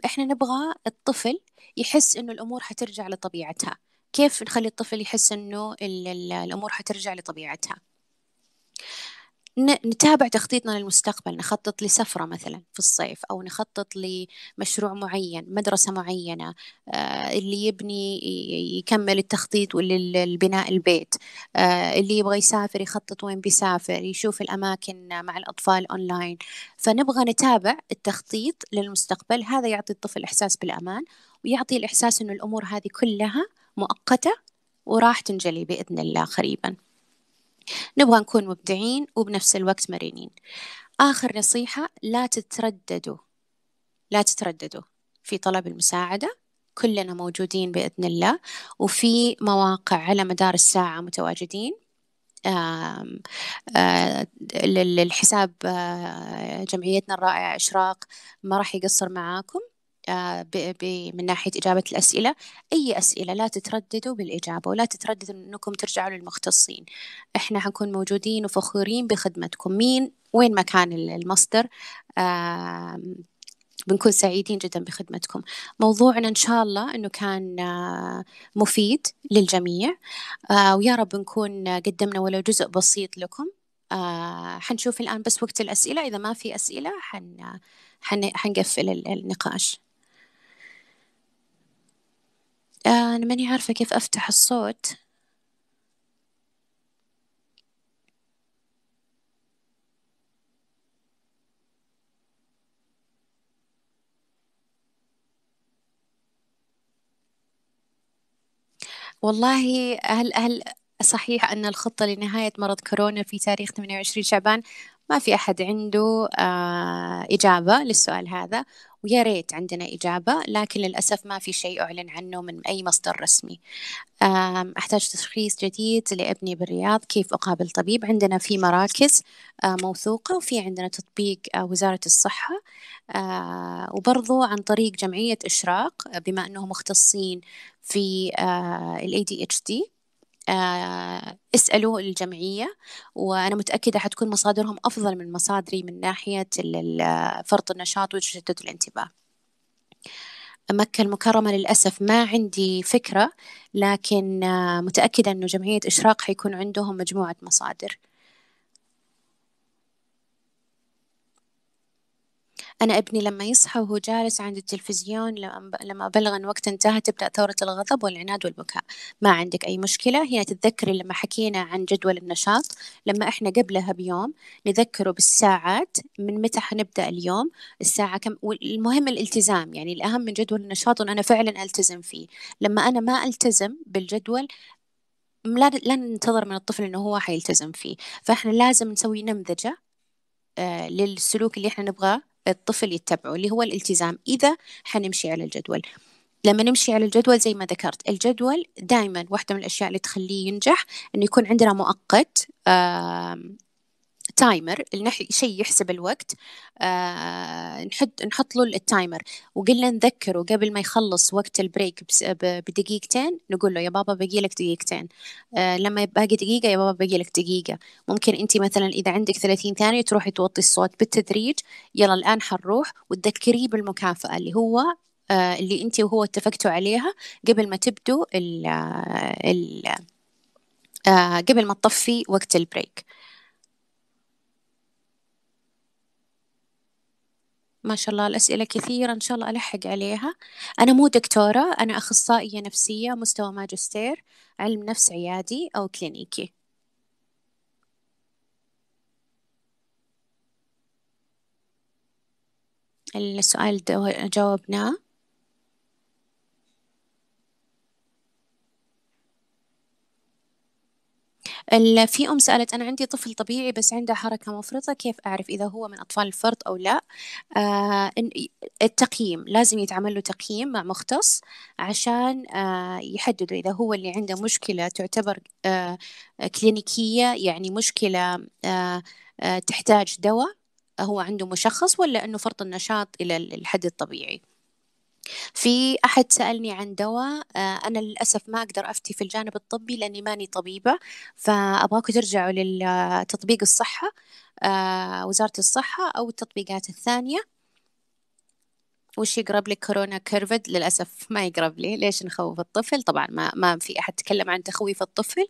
احنا نبغى الطفل يحس انه الامور حترجع لطبيعتها كيف نخلي الطفل يحس انه الامور حترجع لطبيعتها نتابع تخطيطنا للمستقبل نخطط لسفرة مثلا في الصيف أو نخطط لمشروع معين مدرسة معينة آه، اللي يبني يكمل التخطيط لبناء البيت آه، اللي يبغى يسافر يخطط وين بيسافر يشوف الأماكن مع الأطفال أونلاين فنبغى نتابع التخطيط للمستقبل هذا يعطي الطفل إحساس بالأمان ويعطي الإحساس أن الأمور هذه كلها مؤقتة وراح تنجلي بإذن الله قريباً نبغى نكون مبدعين وبنفس الوقت مرنين آخر نصيحة لا تترددوا لا تترددوا في طلب المساعدة كلنا موجودين بإذن الله وفي مواقع على مدار الساعة متواجدين آه، للحساب آه، جمعيتنا الرائعة إشراق ما راح يقصر معاكم آه، من ناحية إجابة الأسئلة أي أسئلة لا تترددوا بالإجابة ولا تترددوا أنكم ترجعوا للمختصين إحنا حنكون موجودين وفخورين بخدمتكم مين وين ما كان المصدر بنكون سعيدين جدا بخدمتكم موضوعنا إن شاء الله أنه كان آه، مفيد للجميع آه، ويا رب نكون قدمنا ولو جزء بسيط لكم حنشوف الآن بس وقت الأسئلة إذا ما في أسئلة حن... حنقفل النقاش آه، أنا ماني عارفة كيف أفتح الصوت والله هل هل صحيح أن الخطة لنهاية مرض كورونا في تاريخ 28 شعبان ما في أحد عنده آه، إجابة للسؤال هذا ويا ريت عندنا إجابة لكن للأسف ما في شيء أعلن عنه من أي مصدر رسمي أحتاج تشخيص جديد لابني بالرياض كيف أقابل طبيب عندنا في مراكز آه، موثوقة وفي عندنا تطبيق آه، وزارة الصحة آه، وبرضو عن طريق جمعية إشراق بما أنهم مختصين في الـ ADHD آه، اسألوا الجمعية وأنا متأكدة حتكون مصادرهم أفضل من مصادري من ناحية فرط النشاط وتشتت الانتباه مكة المكرمة للأسف ما عندي فكرة لكن آه، متأكدة أنه جمعية إشراق حيكون عندهم مجموعة مصادر أنا ابني لما يصحى وهو جالس عند التلفزيون لما أبلغ أن وقت انتهى تبدأ ثورة الغضب والعناد والبكاء ما عندك أي مشكلة هي تتذكري لما حكينا عن جدول النشاط لما إحنا قبلها بيوم نذكره بالساعات من متى حنبدأ اليوم الساعة كم والمهم الالتزام يعني الأهم من جدول النشاط أن أنا فعلا ألتزم فيه لما أنا ما ألتزم بالجدول لا ننتظر من الطفل انه هو حيلتزم فيه فاحنا لازم نسوي نمذجه آه، للسلوك اللي احنا نبغاه الطفل يتبعه اللي هو الالتزام إذا حنمشي على الجدول لما نمشي على الجدول زي ما ذكرت الجدول دائما واحدة من الأشياء اللي تخليه ينجح إنه يكون عندنا مؤقت تايمر شيء يحسب الوقت آه، نحط نحط له التايمر وقلنا نذكره قبل ما يخلص وقت البريك بدقيقتين نقول له يا بابا باقي لك دقيقتين آه، لما باقي دقيقه يا بابا باقي لك دقيقه ممكن انت مثلا اذا عندك 30 ثانيه تروحي توطي الصوت بالتدريج يلا الان حنروح وتذكريه بالمكافاه اللي هو آه، اللي انت وهو اتفقتوا عليها قبل ما تبدو ال قبل ما تطفي وقت البريك ما شاء الله الأسئلة كثيرة إن شاء الله ألحق عليها أنا مو دكتورة أنا أخصائية نفسية مستوى ماجستير علم نفس عيادي أو كلينيكي السؤال جاوبناه في أم سألت أنا عندي طفل طبيعي بس عنده حركة مفرطة كيف أعرف إذا هو من أطفال الفرط أو لا آه، التقييم لازم يتعمل له تقييم مع مختص عشان آه، يحددوا إذا هو اللي عنده مشكلة تعتبر آه، كلينيكية يعني مشكلة تحتاج دواء هو عنده مشخص ولا أنه فرط النشاط إلى الحد الطبيعي في أحد سألني عن دواء آه، أنا للأسف ما أقدر أفتي في الجانب الطبي لأني ماني طبيبة فأبغاكم ترجعوا للتطبيق الصحة آه، وزارة الصحة أو التطبيقات الثانية وش يقرب لك كورونا كيرفد للأسف ما يقرب لي ليش نخوف الطفل طبعا ما, ما في أحد تكلم عن تخويف الطفل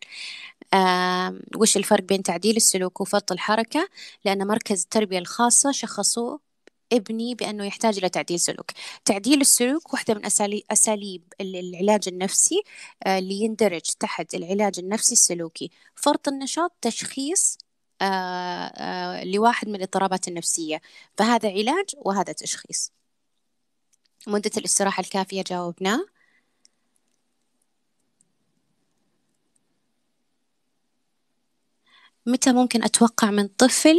وش الفرق بين تعديل السلوك وفرط الحركة لأن مركز التربية الخاصة شخصوه ابني بأنه يحتاج إلى تعديل سلوك تعديل السلوك واحدة من أساليب العلاج النفسي آه، اللي يندرج تحت العلاج النفسي السلوكي فرط النشاط تشخيص آه، آه، لواحد من الاضطرابات النفسية فهذا علاج وهذا تشخيص مدة الاستراحة الكافية جاوبناه متى ممكن أتوقع من طفل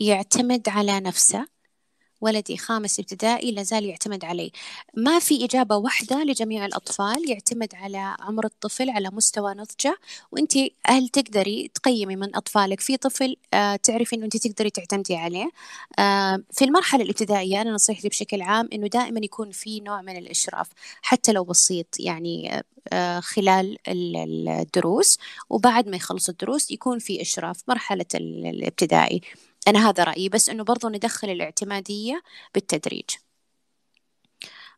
يعتمد على نفسه ولدي خامس ابتدائي لازال يعتمد علي ما في إجابة واحدة لجميع الأطفال يعتمد على عمر الطفل على مستوى نضجه وأنت هل تقدري تقيمي من أطفالك في طفل آه، تعرفي أنه أنت تقدري تعتمدي عليه آه، في المرحلة الابتدائية أنا نصيحتي بشكل عام أنه دائما يكون في نوع من الإشراف حتى لو بسيط يعني آه، خلال الدروس وبعد ما يخلص الدروس يكون في إشراف مرحلة الابتدائي أنا هذا رأيي بس إنه برضو ندخل الاعتمادية بالتدريج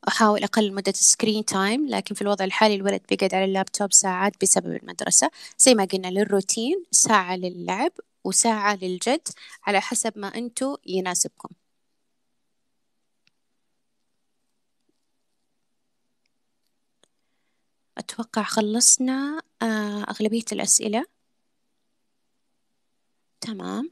أحاول أقلل مدة السكرين تايم لكن في الوضع الحالي الولد بيقعد على اللابتوب ساعات بسبب المدرسة زي ما قلنا للروتين ساعة للعب وساعة للجد على حسب ما أنتو يناسبكم أتوقع خلصنا آه، أغلبية الأسئلة تمام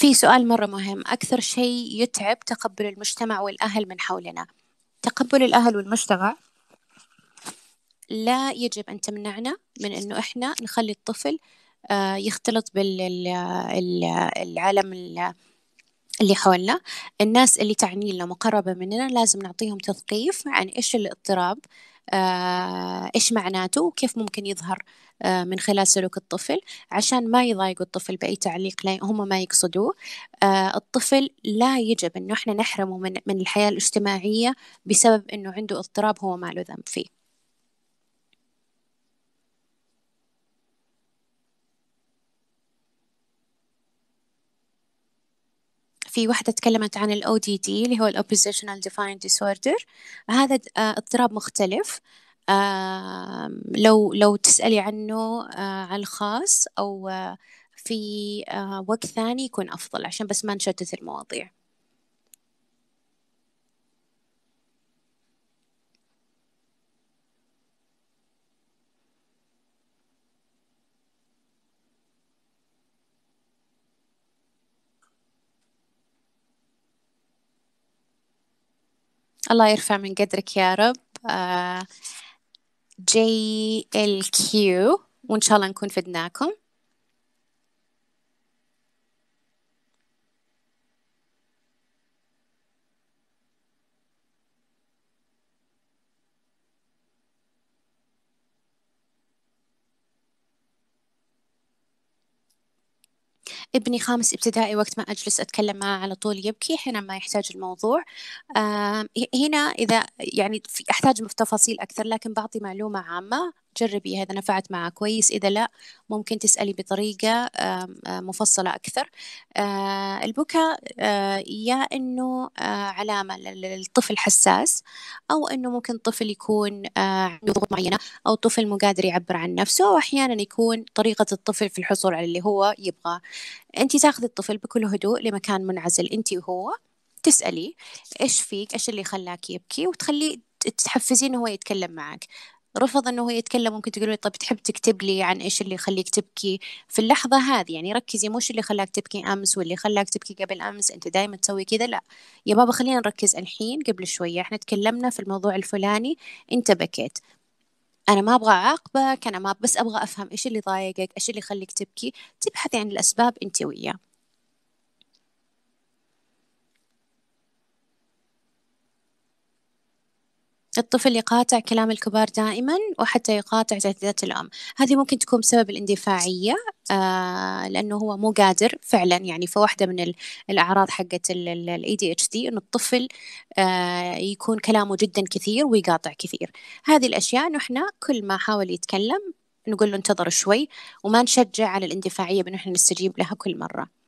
في سؤال مرة مهم أكثر شيء يتعب تقبل المجتمع والأهل من حولنا تقبل الأهل والمجتمع لا يجب أن تمنعنا من أنه إحنا نخلي الطفل آه، يختلط بالعالم اللي حولنا الناس اللي تعني لنا مقربة مننا لازم نعطيهم تثقيف عن إيش الاضطراب آه، إيش معناته وكيف ممكن يظهر آه، من خلال سلوك الطفل عشان ما يضايقوا الطفل بأي تعليق هم ما يقصدوه آه، الطفل لا يجب أنه إحنا نحرمه من الحياة الاجتماعية بسبب أنه عنده اضطراب هو ما له ذنب فيه في واحدة تكلمت عن الـ ODD اللي هو الـ Oppositional Defined Disorder هذا آه، اضطراب مختلف لو لو تسألي عنه آه، على الخاص أو آه، في وقت ثاني يكون أفضل عشان بس ما نشتت المواضيع الله يرفع من قدرك يا رب جي ال كيو وإن شاء الله نكون فدناكم ابني خامس ابتدائي وقت ما أجلس أتكلم معه على طول يبكي حينما يحتاج الموضوع آه، هنا إذا يعني أحتاج تفاصيل أكثر لكن بعطي معلومة عامة جربي هذا نفعت معك كويس إذا لا ممكن تسألي بطريقة آه، مفصلة أكثر آه، البكاء آه، يا أنه علامة للطفل حساس أو أنه ممكن طفل يكون عنده ضغوط معينة أو طفل مو قادر يعبر عن نفسه أو أحيانا يكون طريقة الطفل في الحصول على اللي هو يبغاه أنت تاخذي الطفل بكل هدوء لمكان منعزل أنت وهو تسألي إيش فيك إيش اللي خلاك يبكي وتخليه تحفزيه إنه هو يتكلم معك رفض انه هو يتكلم ممكن تقولي طب تحب تكتب لي عن ايش اللي يخليك تبكي في اللحظه هذه يعني ركزي مش اللي خلاك تبكي امس واللي خلاك تبكي قبل امس انت دائما تسوي كذا لا يا بابا خلينا نركز الحين قبل شويه احنا تكلمنا في الموضوع الفلاني انت بكيت انا ما ابغى اعاقبك انا ما بس ابغى افهم ايش اللي ضايقك ايش اللي يخليك تبكي تبحثي عن الاسباب انت وياه الطفل يقاطع كلام الكبار دائما وحتى يقاطع تهديدات الأم هذه ممكن تكون بسبب الاندفاعية آه لأنه هو مو قادر فعلا يعني فواحدة من الأعراض حقة اتش دي انه الطفل آه يكون كلامه جدا كثير ويقاطع كثير هذه الأشياء نحن كل ما حاول يتكلم نقول له انتظر شوي وما نشجع على الاندفاعية بانه احنا نستجيب لها كل مرة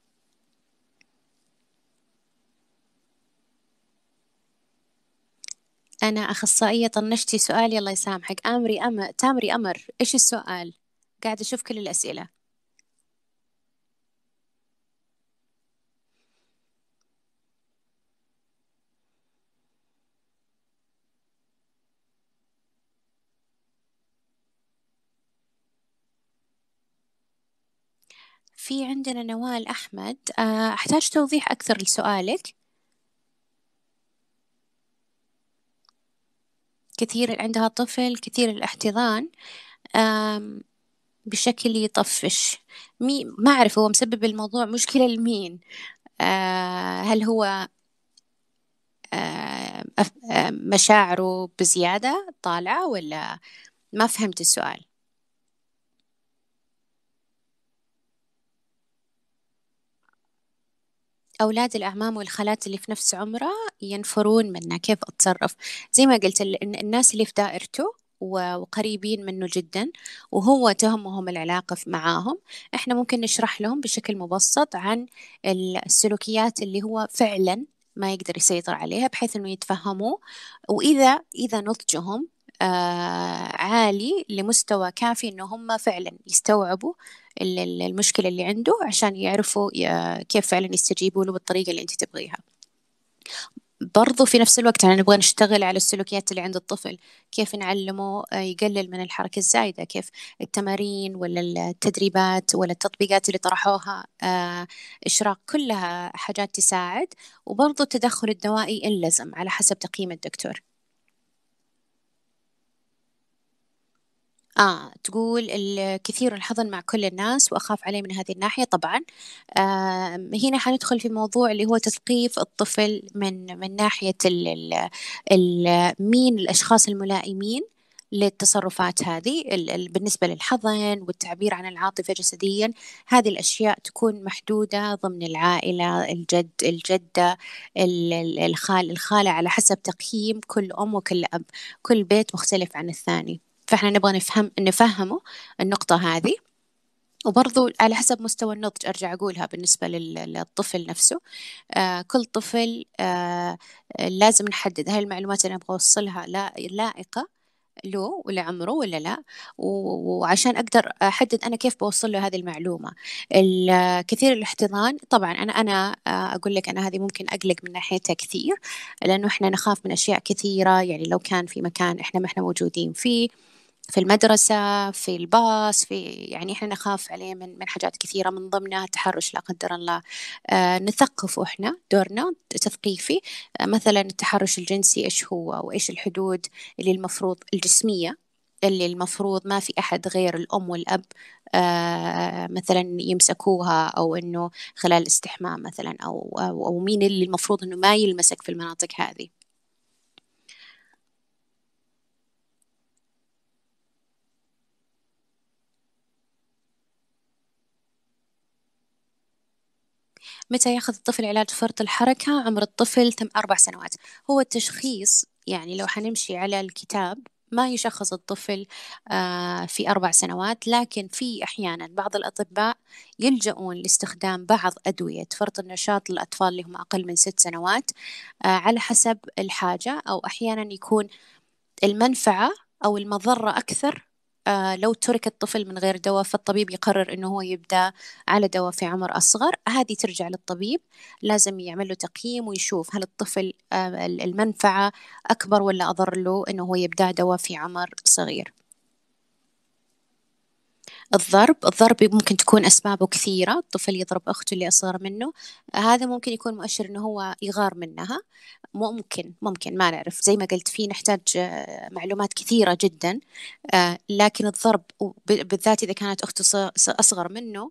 أنا أخصائية طنشتي سؤالي الله يسامحك آمري أمر تامري أمر إيش السؤال؟ قاعد أشوف كل الأسئلة في عندنا نوال أحمد آه، أحتاج توضيح أكثر لسؤالك كثير اللي عندها طفل كثير الاحتضان بشكل يطفش مي ما أعرف هو مسبب الموضوع مشكلة لمين آه، هل هو آه، آه، مشاعره بزيادة طالعة ولا ما فهمت السؤال أولاد الأعمام والخالات اللي في نفس عمره ينفرون منه كيف أتصرف زي ما قلت الناس اللي في دائرته وقريبين منه جدا وهو تهمهم العلاقة معاهم احنا ممكن نشرح لهم بشكل مبسط عن السلوكيات اللي هو فعلا ما يقدر يسيطر عليها بحيث انه يتفهموه واذا اذا نضجهم آه، عالي لمستوى كافي إنه هم فعلا يستوعبوا المشكلة اللي عنده عشان يعرفوا كيف فعلا يستجيبوا له بالطريقة اللي أنت تبغيها برضو في نفس الوقت أنا نبغى نشتغل على السلوكيات اللي عند الطفل كيف نعلمه يقلل من الحركة الزايدة كيف التمارين ولا التدريبات ولا التطبيقات اللي طرحوها آه، إشراق كلها حاجات تساعد وبرضو التدخل الدوائي إن على حسب تقييم الدكتور آه تقول الكثير الحظن مع كل الناس وأخاف عليه من هذه الناحية طبعا آه هنا حندخل في موضوع اللي هو تثقيف الطفل من من ناحية الـ الـ الـ مين الأشخاص الملائمين للتصرفات هذه بالنسبة للحضن والتعبير عن العاطفة جسديا هذه الأشياء تكون محدودة ضمن العائلة الجد الجدة الخال الخالة على حسب تقييم كل أم وكل أب كل بيت مختلف عن الثاني فإحنا نبغى نفهم نفهمه النقطة هذه وبرضو على حسب مستوى النضج أرجع أقولها بالنسبة للطفل نفسه آه كل طفل آه لازم نحدد هاي المعلومات اللي أبغى أوصلها لائقة له ولعمره ولا لا وعشان أقدر أحدد أنا كيف بوصل له هذه المعلومة كثير الاحتضان طبعا أنا أنا آه، أقول لك أنا هذه ممكن أقلق من ناحيتها كثير لأنه إحنا نخاف من أشياء كثيرة يعني لو كان في مكان إحنا ما إحنا موجودين فيه في المدرسة في الباص في يعني إحنا نخاف عليه من من حاجات كثيرة من ضمنها التحرش لا قدر الله آه نثقفه إحنا دورنا تثقيفي آه مثلا التحرش الجنسي إيش هو وإيش الحدود اللي المفروض الجسمية اللي المفروض ما في أحد غير الأم والأب آه مثلا يمسكوها أو أنه خلال الاستحمام مثلا أو, أو, أو مين اللي المفروض أنه ما يلمسك في المناطق هذه متى ياخذ الطفل علاج فرط الحركة عمر الطفل تم أربع سنوات هو التشخيص يعني لو حنمشي على الكتاب ما يشخص الطفل آه، في أربع سنوات لكن في أحيانا بعض الأطباء يلجؤون لاستخدام بعض أدوية فرط النشاط للأطفال اللي هم أقل من ست سنوات آه، على حسب الحاجة أو أحيانا يكون المنفعة أو المضرة أكثر آه، لو ترك الطفل من غير دواء فالطبيب يقرر انه هو يبدا على دواء في عمر اصغر هذه ترجع للطبيب لازم يعمل له تقييم ويشوف هل الطفل آه، المنفعه اكبر ولا اضر له انه هو يبدا دواء في عمر صغير الضرب، الضرب ممكن تكون أسبابه كثيرة، الطفل يضرب أخته اللي أصغر منه، هذا ممكن يكون مؤشر إنه هو يغار منها، ممكن ممكن ما نعرف، زي ما قلت في نحتاج آه، معلومات كثيرة جدا، آه، لكن الضرب بالذات إذا كانت أخته أصغر منه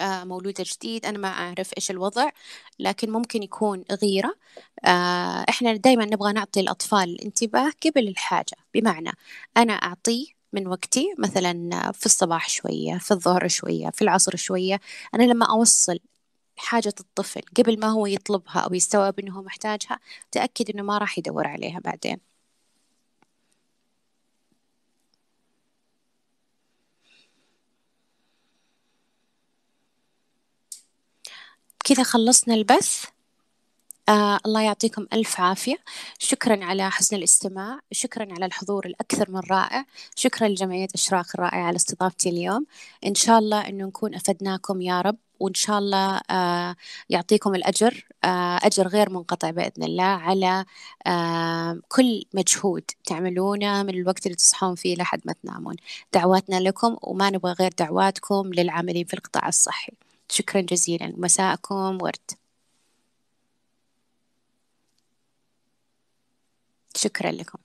آه، مولودة جديد أنا ما أعرف إيش الوضع لكن ممكن يكون غيرة إحنا دايما نبغى نعطي الأطفال انتباه قبل الحاجة بمعنى أنا أعطيه من وقتي مثلا في الصباح شوية في الظهر شوية في العصر شوية أنا لما أوصل حاجة الطفل قبل ما هو يطلبها أو يستوعب أنه هو محتاجها تأكد أنه ما راح يدور عليها بعدين كذا خلصنا البث آه الله يعطيكم ألف عافية شكرا على حسن الاستماع شكرا على الحضور الأكثر من رائع شكرا لجمعية إشراق الرائعة على استضافتي اليوم إن شاء الله أنه نكون أفدناكم يا رب وإن شاء الله آه يعطيكم الأجر آه أجر غير منقطع بإذن الله على آه كل مجهود تعملونه من الوقت اللي تصحون فيه لحد ما تنامون دعواتنا لكم وما نبغى غير دعواتكم للعاملين في القطاع الصحي شكرا جزيلا مساءكم ورد شكرا لكم